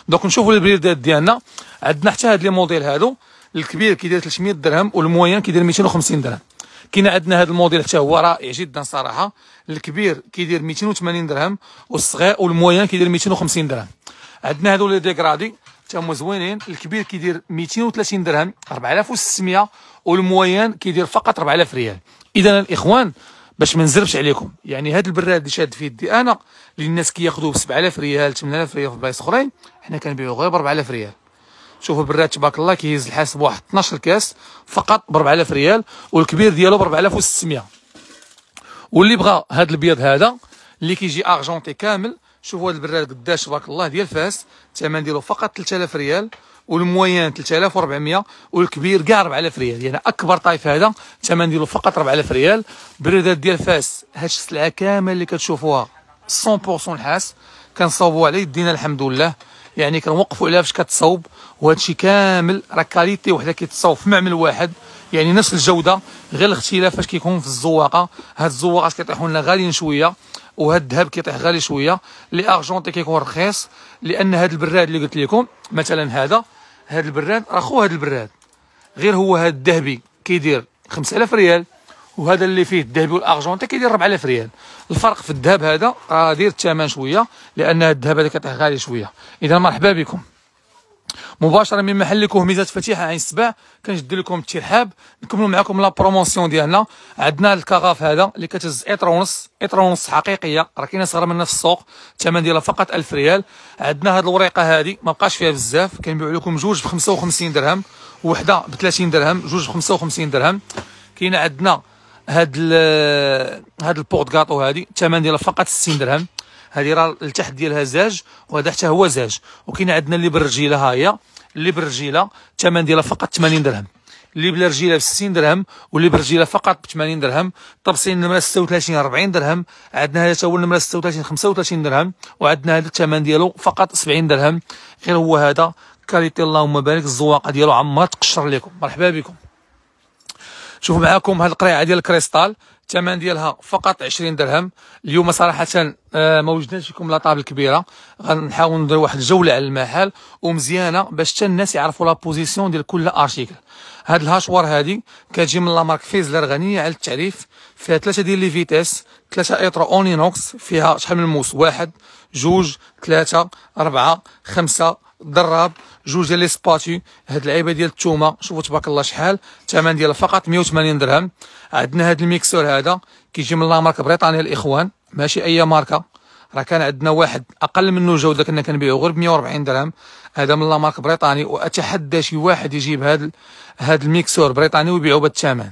دونك نشوفوا البريدات ديالنا عندنا حتى هاد لي موديل هادو الكبير كيدير 300 درهم والموين كيدير 250 درهم كاين عندنا هذا الموديل حتى هو رائع جدا صراحه الكبير كيدير 280 درهم والصغير والموين كيدير 250 درهم عندنا هادو لي ديغرادي حتى هما زوينين الكبير كيدير 230 درهم 4600 والموين كيدير فقط 4000 ريال اذا الاخوان باش ما نزربش عليكم يعني هذا البراد اللي شاد في يدي انا اللي الناس كياخذوه ب 7000 ريال 8000 ريال في بلايص اخرين حنا كنبيعوه غير ب 4000 ريال شوفوا البراد تبارك الله كيهز الحاسب واحد 12 كاس فقط ب 4000 ريال والكبير ديالو ب 4600 واللي بغى هذا البيض هذا اللي كيجي ارجونتي كامل شوفوا هذا البراد قداش تبارك الله ديال فاس الثمن ديالو فقط 3000 ريال والموين 3400 والكبير كاع 4000 ريال يعني اكبر طايف هذا الثمن ديالو فقط 4000 ريال بريدات ديال فاس هاد السلعه كامله اللي كتشوفوها 100% نحاس كنصاوبوا على يدينا الحمد لله يعني كنوقفوا عليها فاش كتصاوب وهادشي كامل راه كاليتي وحده كيتصاوب في معمل واحد يعني نفس الجوده غير الاختلاف فاش كيكون في الزواقه هاد الزواقات كيطيحوا لنا غاليين شويه وهاد الذهب كيطيح غالي شويه لي ارجونتي كيكون رخيص لان هاد البراد اللي قلت لكم مثلا هذا هذا البراد اخو هذا البراد غير هو هذا الذهبي كيدير 5000 ريال وهذا اللي فيه الذهبي والارجونتي كيدير 4000 ريال الفرق في الذهب هذا راه دير الثمن شويه لان الذهب هذا كيطيح غالي شويه اذا مرحبا بكم مباشره من محلك وهميزات فتيحه عين السبع كنجد لكم الترحاب نكملوا معكم لا بروموسيون ديالنا عندنا الكغاف هذا اللي كتهز اطر ونص اطر ونص حقيقيه راه كاينه صغار منها في السوق الثمن ديالها فقط 1000 ريال عندنا هذه الوريقه هذه ما بقاش فيها بزاف كنبيعوا لكم جوج ب 55 درهم وحده ب 30 درهم جوج ب 55 درهم كاينه عندنا هاد هاد البورت كاطو هادي الثمن ديالها فقط 60 درهم هذه راه التحت ديالها زاج وهذا حتى هو زاج وكاين عندنا اللي بالرجيله ها هي اللي بالرجيله الثمن ديالها فقط 80 درهم اللي بلا رجيله ب 60 درهم واللي برجيله فقط ب 80 درهم طبسين النمره 36 40 درهم عندنا هذا تا هو النمره 36 35 درهم وعندنا هذا الثمن ديالو فقط 70 درهم غير هو هذا كاليتي اللهم بارك الزواقه ديالو عمرها تقشر لكم مرحبا بكم شوفوا معاكم هاد القريعه ديال الكريستال الثمن ديالها فقط 20 درهم اليوم صراحه آه، ما وجدناش لكم لا طابل كبيره غنحاول ندير واحد الجوله على المحل ومزيانه باش حتى الناس يعرفوا لا بوزيسيون ديال كل ارتيكل هاد الهاشوار هادي كتجي من لامارك فيزلر غنيه على التعريف فيها ثلاثه ديال لي فيتيس ثلاثه ايطرا اونينوكس فيها شحال من الموس واحد جوج ثلاثه اربعه خمسه دراب جوج ديال لي سباتي هاد العيبه ديال التومه شوفوا تبارك الله شحال الثمن ديالها فقط 180 درهم عندنا هاد الميكسور هذا كيجي من لا ماركه بريطانيا الاخوان ماشي اي ماركه راه كان عندنا واحد اقل منه جوده كنا كنبيعو غير ب 140 درهم هذا من لا مارك بريطاني واتحدى شي واحد يجيب هاد هاد الميكسور بريطاني ويبيعو بهذا الثمن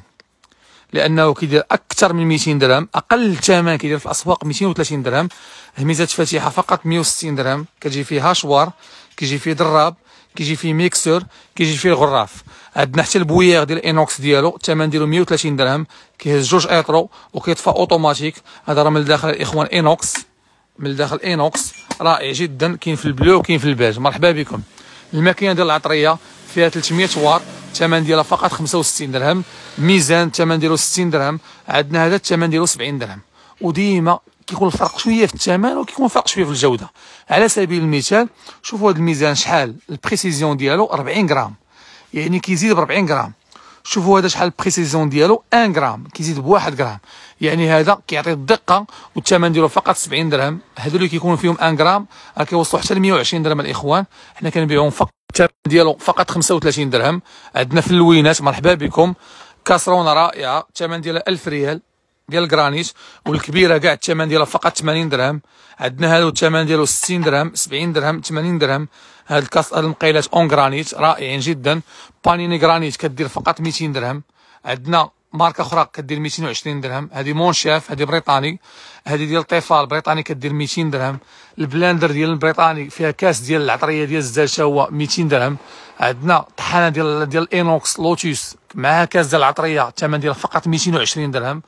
لانه كيدير اكثر من 200 درهم اقل ثمن كيدير في الاسواق 230 درهم هميزه فاتحه فقط 160 درهم كتجي فيه هاشوار كيجي فيه دراب كيجي فيه ميكسور كيجي فيه الغراف عندنا حتى البويير ديال الانوكس ديالو الثمن ديالو 130 درهم كيهز جوج ايطرو وكيطفى اوتوماتيك هذا راه من الداخل الاخوان انوكس من الداخل انوكس رائع جدا كاين في البلو وكاين في البيج مرحبا بكم الماكينه ديال العطريه فيها 300 وار الثمن ديالها فقط 65 درهم ميزان الثمن ديالو 60 درهم عندنا هذا الثمن ديالو 70 درهم وديما كيكون الفرق شويه في الثمن وكيكون الفرق شويه في الجوده على سبيل المثال شوفوا هذا الميزان شحال البريسيزيون ديالو 40 غرام يعني كيزيد ب 40 غرام شوفوا هذا شحال البريسيزيون ديالو 1 غرام كيزيد بواحد غرام يعني هذا كيعطي الدقه والثمن ديالو فقط 70 درهم هذو اللي كيكونوا فيهم 1 غرام راه كيوصلوا حتى ل 120 درهم الاخوان حنا كنبيعوهم فقط الثمن ديالو فقط 35 درهم عندنا في اللوينات مرحبا بكم كاسرونه رائعه الثمن ديالها 1000 ريال ديال الجرانيت والكبيره كاع الثمن ديالها فقط 80 درهم عندنا هذا الثمن ديالو 60 درهم 70 درهم 80 درهم هاد الكاس المقيلات اون غرانيت رائعين جدا بانيني غرانيت كدير فقط 200 درهم عندنا ماركه اخرى كدير 220 درهم هذه مونشيف هذه بريطاني هذه ديال طيفال بريطاني كدير 200 درهم البلاندر ديال البريطاني فيها كاس ديال العطريه ديال الزيت هو 200 درهم عندنا طحانه ديال ديال اينوكس لوتوس معها كاس ديال العطريه الثمن ديالها فقط 220 درهم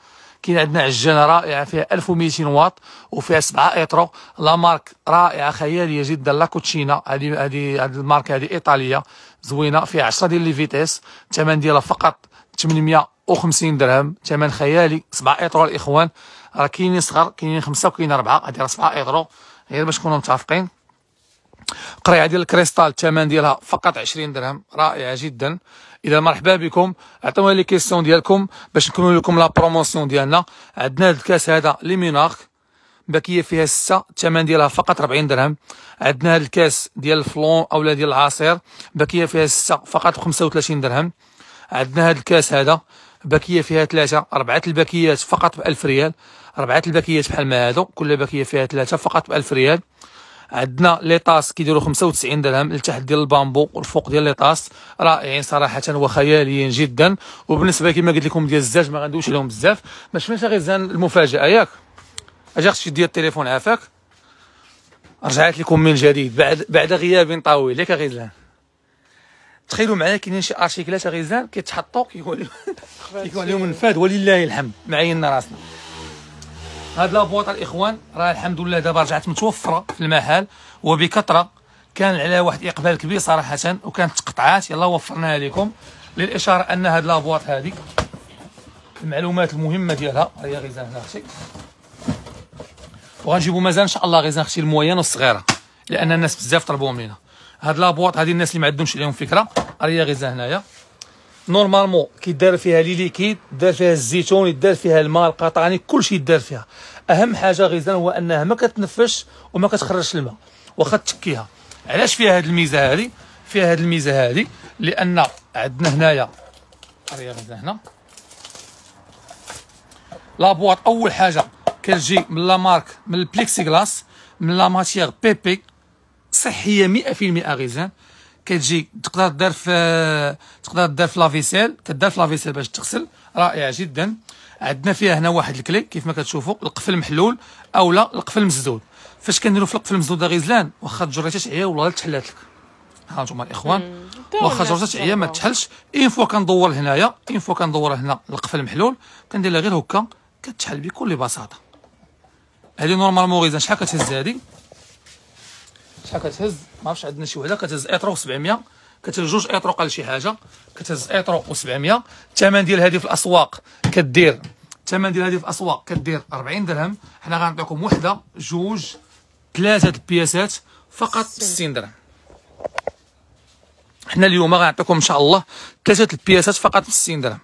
كاين عندنا عجانه رائعه فيها 1200 واط وفيها 7 ايترو لا مارك رائعه خياليه جدا لاكوتشينا هذه هذه هذه الماركه هذه ايطاليه زوينه فيها 10 ديال لي فيتيس الثمن ديالها فقط 850 درهم ثمن خيالي 7 ايترو الاخوان راه كاينين صغار كاينين خمسه وكاينين اربعه هذه راه 7 ايترو غير باش نكونوا متفقين قريعه ديال الكريستال الثمن ديالها فقط 20 درهم رائعه جدا اذا مرحبا بكم عطونا لي كيسيون ديالكم باش نكملوا لكم لا بروموسيون ديالنا عندنا هذا الكاس هذا لي ميناخ باكيه فيها 6 الثمن ديالها فقط 40 درهم عندنا هذا الكاس ديال الفلون اولا ديال العصير باكيه فيها 6 فقط 35 درهم عندنا هذا الكاس هذا باكيه فيها ثلاثه اربعه الباكيات فقط ب 1000 ريال اربعه الباكيات بحال ما هادو كل باكيه فيها ثلاثه فقط ب 1000 ريال عندنا لي طاس كيديروا 95 درهم التحت ديال البامبو والفوق ديال لي طاس رائعين صراحه وخياليين جدا وبالنسبه كما قلت لكم ديال الزاج ما غندويش عليهم بزاف ما شفناش غير زان المفاجاه ياك اجي خصك ديال التليفون عافاك رجعت لكم من جديد بعد بعد غياب طويل ياك زان تخيلوا معايا كاينين شي ارتيكلات زان كيتحطوا كيقول كيقول لهم النفاد ولله الحمد معينا راسنا هاد لابواط الاخوان راه الحمد لله دابا رجعت متوفره في المحل وبكثره كان عليها واحد اقبال كبير صراحه وكانت تقطعات يلا وفرناها لكم للاشاره ان هاد لابواط هادي المعلومات المهمه ديالها هي غيزان اختي وغنجيبو مازال ان شاء الله غيزان اختي الموين والصغيره لان الناس بزاف طلبوهم لينا هاد لابواط هادي الناس اللي ما عندهمش عليهم فكره راه هي غيزان هنايا نورمالمون كيدار فيها لي ليكيد دار فيها الزيتون يدار فيها الماء القطاني كلشي يدار فيها اهم حاجه غيزان هو انها ما كتنفش وما كتخرجش الماء واخا تكيها علاش فيها هذه الميزه هذه فيها هذه الميزه هذه لان عندنا هنايا قريه غيزان هنا لابواط اول حاجه كتجي من لا مارك من البليكسي غلاس من لا ماتيير بي بي صحيه 100% غيزان كتجي تقدر دار في تقدر دار في لافيسيل كدار في لافيسيل باش تغسل رائعه جدا عندنا فيها هنا واحد الكلي كيف ما كتشوفوا القفل محلول اولا القفل مسدود فاش كنديروا في القفل مسدود غيزلان واخا الجريته تعيا والله تحلات لك ها انتم الاخوان طيب، واخا الجريته تعيا ما تحلش اين فوا كندور هنايا اين فوا كندور هنا القفل محلول كندير لها غير هكا كتحل بكل بساطه هذه نورمالمون غيزان شحال كتهز هذه شحال كتهز ما عرفتش عندنا شي وحده كتهز ايترو و700 كتهز جوج ايترو قال شي حاجه كتهز ايترو و700 الثمن ديال هذه في الاسواق كدير الثمن ديال هذه في الاسواق كدير 40 درهم حنا غنعطيكم وحده جوج ثلاثه البياسات فقط 60 درهم حنا اليوم غنعطيكم ان شاء الله ثلاثه البياسات فقط 60 درهم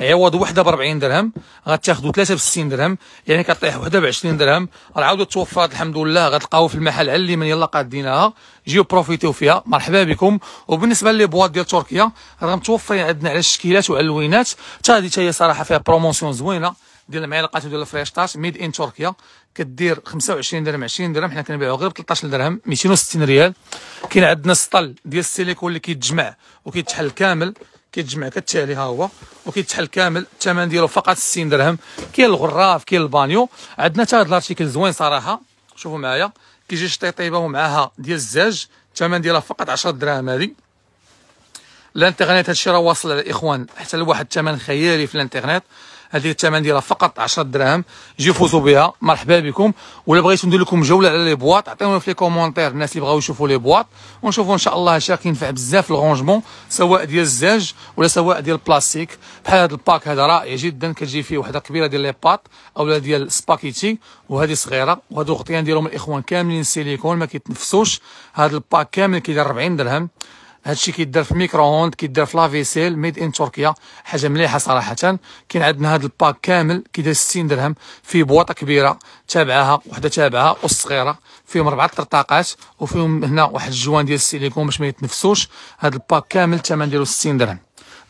عوض وحده ب 40 درهم غتاخذوا ثلاثه ب 60 درهم يعني كطيح وحده ب 20 درهم راه عاودوا توفرت الحمد لله غتلقاوها في المحل على اليمين يلاه قاديناها جيو بروفيتيو فيها مرحبا بكم وبالنسبه لي بواط ديال تركيا راه متوفرين عندنا على الشكيلات وعلى اللوينات حتى هذه هي صراحه فيها بروموسيون زوينه ديال المعلقات ديال الفريشطاش ميد ان تركيا كدير 25 درهم 20 درهم حنا كنبيعو غير ب 13 درهم 260 ريال كاين عندنا السطل ديال السيليكون اللي كيتجمع وكيتحل كامل كيتجمع كالتالي ها هو وكيتحل كامل الثمن ديالو فقط 60 درهم كاين الغراف كاين البانيو عندنا حتى هذا الارتيكل زوين صراحه شوفوا معايا كيجي شطي طيبه ومعاها ديال الزاج الثمن ديالها فقط 10 دراهم هذه الانترنت هادشي راه واصل الاخوان حتى لواحد الثمن خيالي في الانترنت هذه الثمن ديالها فقط 10 دراهم جي فوزوا بها مرحبا بكم ولا بغيتو ندير لكم جوله على لي بواط عطيونا في لي كومونتير الناس اللي بغاو يشوفوا لي بواط ونشوفوا ان شاء الله هذا كينفع بزاف الغونجمون سواء ديال الزاج ولا سواء ديال البلاستيك بحال هذا الباك هذا رائع جدا كتجي فيه وحده كبيره ديال لي بات اولا ديال سباكيتي وهذه صغيره وهادو الغطيان ديالهم الاخوان كاملين سيليكون ما كيتنفسوش هذا الباك كامل كيدير 40 درهم هادشي كيدار في ميكرو هوند كيدار في لافيسيل ميد ان تركيا حاجه مليحه صراحه كاين عندنا هاد الباك كامل كيدار 60 درهم فيه بواطه كبيره تابعها وحده تابعها والصغيره فيهم اربعه طرطاقات وفيهم هنا واحد الجوان ديال السيليكون باش ما يتنفسوش هاد الباك كامل الثمن ديالو 60 درهم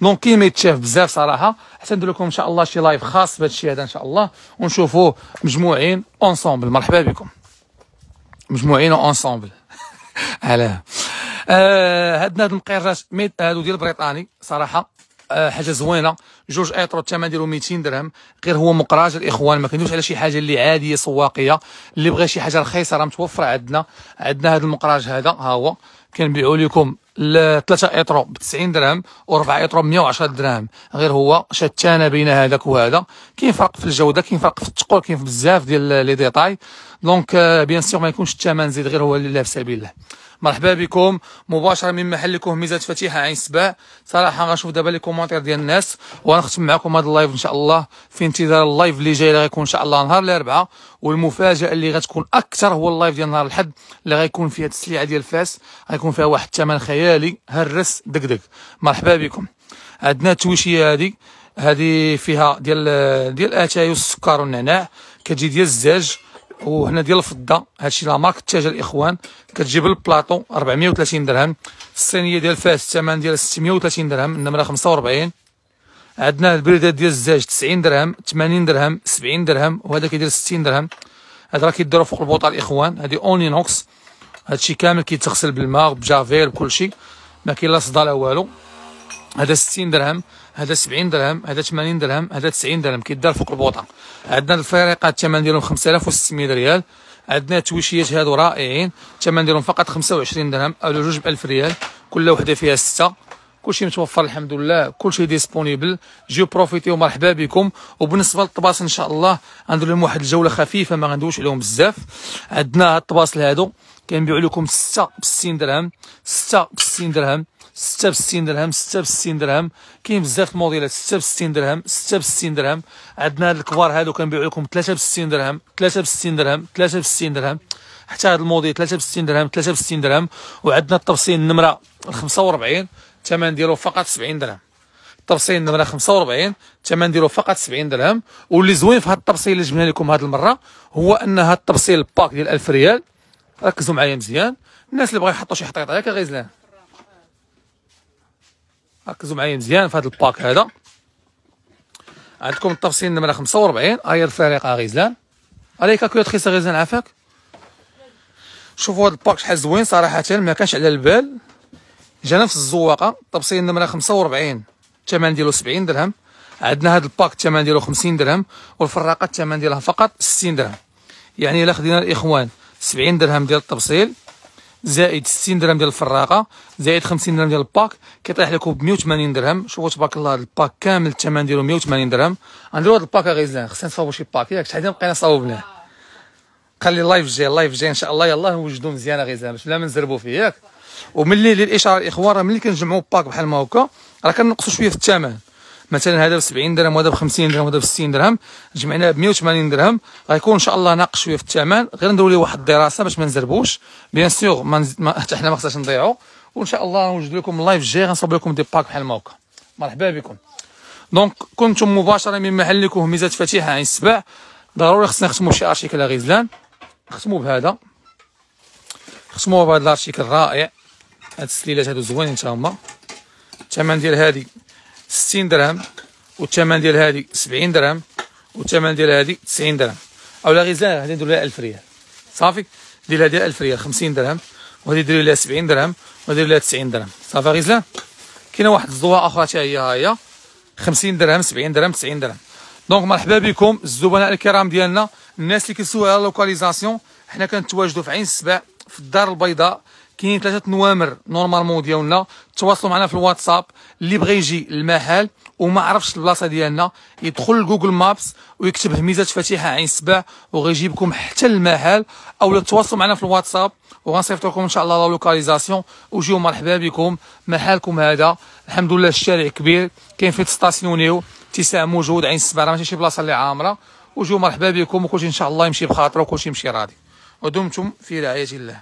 دونك كيما يتشاف بزاف صراحه حتى ندير لكم ان شاء الله شي لايف خاص بهادشي هذا ان شاء الله ونشوفوه مجموعين اونسومبل مرحبا بكم مجموعين اونسومبل علاه آه، هاد هاد المقراش آه، هادو ديال بريطاني صراحه آه، حاجه زوينه جوج ايترو الثمن ديالو 200 درهم غير هو مقراج الاخوان ما كندوش على شي حاجه اللي عاديه سواقيه اللي بغى شي حاجه رخيصه راه متوفره عندنا عندنا هذا المقراج هذا ها هو كنبيعو لكم 3 اطرو ب 90 درهم و4 اطرو ب 110 درهم غير هو شتان بين هذاك وهذا كاين فرق في الجوده كاين فرق في التقول كاين في بزاف ديال لي ديتاي دونك بيان سيغ ما يكونش الثمن زيد غير هو لله في سبيل الله مرحبا بكم مباشره من محلكم ميزات فتيحه عين سباع صراحه غنشوف دابا لي كومونتير ديال الناس وغنختم معكم هذا اللايف ان شاء الله في انتظار اللايف اللي جاي اللي غيكون ان شاء الله نهار الاربعاء والمفاجاه اللي غتكون اكثر هو اللايف ديال نهار الحد اللي غيكون فيها التسليعه ديال فاس غيكون فيها واحد الثمن خيالي هرس دكدك مرحبا بكم عندنا التويشيه هذه هذه فيها ديال ديال اتاي والسكر والنعناع كتجي ديال الزاج وهنا ديال الفضه هادشي لا مارك تاج الاخوان كتجيب البلاطو 430 درهم الصينيه ديال فاس الثمن ديال 630 درهم النمره 45 عندنا البريدات ديال الزاج 90 درهم 80 درهم 70 درهم وهذا كيدير 60 درهم هذا راه كيديروا فوق البوطه الاخوان هذه هادي اونينوكس هادشي كامل كيتغسل بالماء بجافيل بكلشي ما كاين لا صدى لا والو هذا 60 درهم هذا 70 درهم هذا 80 درهم هذا 90 درهم كيدار فوق البوطه عندنا الفريقات الثمن ديالهم 5600 ريال عندنا تويشيات هادو رائعين الثمن ديالهم فقط 25 درهم او جوج ب 1000 ريال كل وحده فيها سته كل شيء متوفر الحمد لله كل شيء ديسبونيبل جيو بروفيتي ومرحبا بكم وبالنسبه للطباس ان شاء الله غندير لهم واحد الجوله خفيفه ما غندوش عليهم بزاف عندنا هاد الطباس هادو كنبيعوا لكم 6 ب 60 درهم 6 ب 60 درهم 6 ب 60 درهم 6 ب 60 درهم كاين بزاف الموديلات 6 ب 60 درهم 6 ب 60 درهم عندنا هاد الكبار هادو كنبيعوا لكم 3 ب 60 درهم 3 ب 60 درهم 3 ب 60 درهم حتى هاد الموديل 3 ب 60 درهم 3 ب 60 درهم وعندنا التفصيل النمره 45 الثمن ديالو فقط 70 درهم الطبسين نمره 45 الثمن ديالو فقط 70 درهم واللي زوين في هذا الطبسيل اللي جبنا لكم هذه المره هو ان هذا الطبسيل الباك ديال 1000 ريال ركزوا معايا مزيان الناس اللي بغا يحطوا شي حطيط هكا غيزلان ركزوا معايا مزيان في هذا الباك هذا عندكم التفصيل نمره 45 هاي الفريقه غيزلان عليك كيو رخيصه غيزلان عافاك شوفوا هذا الباك شحال زوين صراحه ما كانش على البال جانا في الزواقه طبسي نمره 45 الثمن ديالو 70 درهم عندنا هذا الباك الثمن ديالو 50 درهم والفراقه الثمن ديالها فقط 60 درهم يعني الا خدينا الاخوان 70 درهم ديال الطبسيل زائد 60 درهم ديال الفراقه زائد 50 درهم ديال الباك كيطيح لكم ب 180 درهم شوفوا تبارك الله الباك كامل الثمن ديالو 180 درهم غنديروا هذا الباك غيزلان خصنا نصاوبوا شي باك ياك شحال بقينا صاوبناه خلي اللايف جاي اللايف جاي ان شاء الله يلاه نوجدوا مزيان غيزلان باش بلا ما نزربوا فيه ياك وملي للاشاره الاخوان راه ملي كنجمعوا باك بحال ما هكا راه كنقصوا شويه في الثمن مثلا هذا ب 70 درهم وهذا ب 50 درهم وهذا ب 60 درهم جمعناه ب 180 درهم غيكون ان شاء الله ناقص شويه في الثمن غير نديروا ليه واحد الدراسه باش ما نزربوش بيان سيغ ما, حتى حنا ما خصناش نضيعوا وان شاء الله نوجد لكم اللايف الجاي غنصوب لكم دي باك بحال ما هكا مرحبا بكم دونك كنتم مباشره من محلكم هميزه فتيحه عين السباع ضروري خصنا نختموا بشي ارشيكل غزلان نختموا بهذا نختموا بهذا الارشيكل الرائع هاد السليلات هادو زوينين تاهما الثمن ديال هادي 60 درهم والثمن ديال هادي 70 درهم والثمن ديال هادي 90 درهم اولا غزال غادي ندير لها 1000 ريال صافي دير هادي 1000 ريال 50 درهم وهادي ندير لها 70 درهم وهادي لها 90 درهم صافي غزلان كاينه واحد الزوار اخرى حتى هي ها هي 50 درهم 70 درهم 90 درهم دونك مرحبا بكم الزبناء الكرام ديالنا الناس اللي كيسولوا على اللوكاليزاسيون حنا كنتواجدوا في عين السبع في الدار البيضاء كاينين ثلاثه نوامر نورمالمون ديالنا تواصلوا معنا في الواتساب اللي بغى يجي المحل وما عرفش البلاصه ديالنا يدخل لجوجل مابس ويكتب هميزه فاتحه عين سبع وغيجيبكم حتى المحل او تواصلوا معنا في الواتساب وغنصيفط لكم ان شاء الله لا لوكاليزاسيون وجيو مرحبا بكم محلكم هذا الحمد لله الشارع كبير كاين فيه تستاسيونيو اتساع موجود عين سبع ماشي شي بلاصه اللي عامره وجيو مرحبا بكم وكلشي ان شاء الله يمشي بخاطره وكلشي يمشي راضي ودمتم في رعايه الله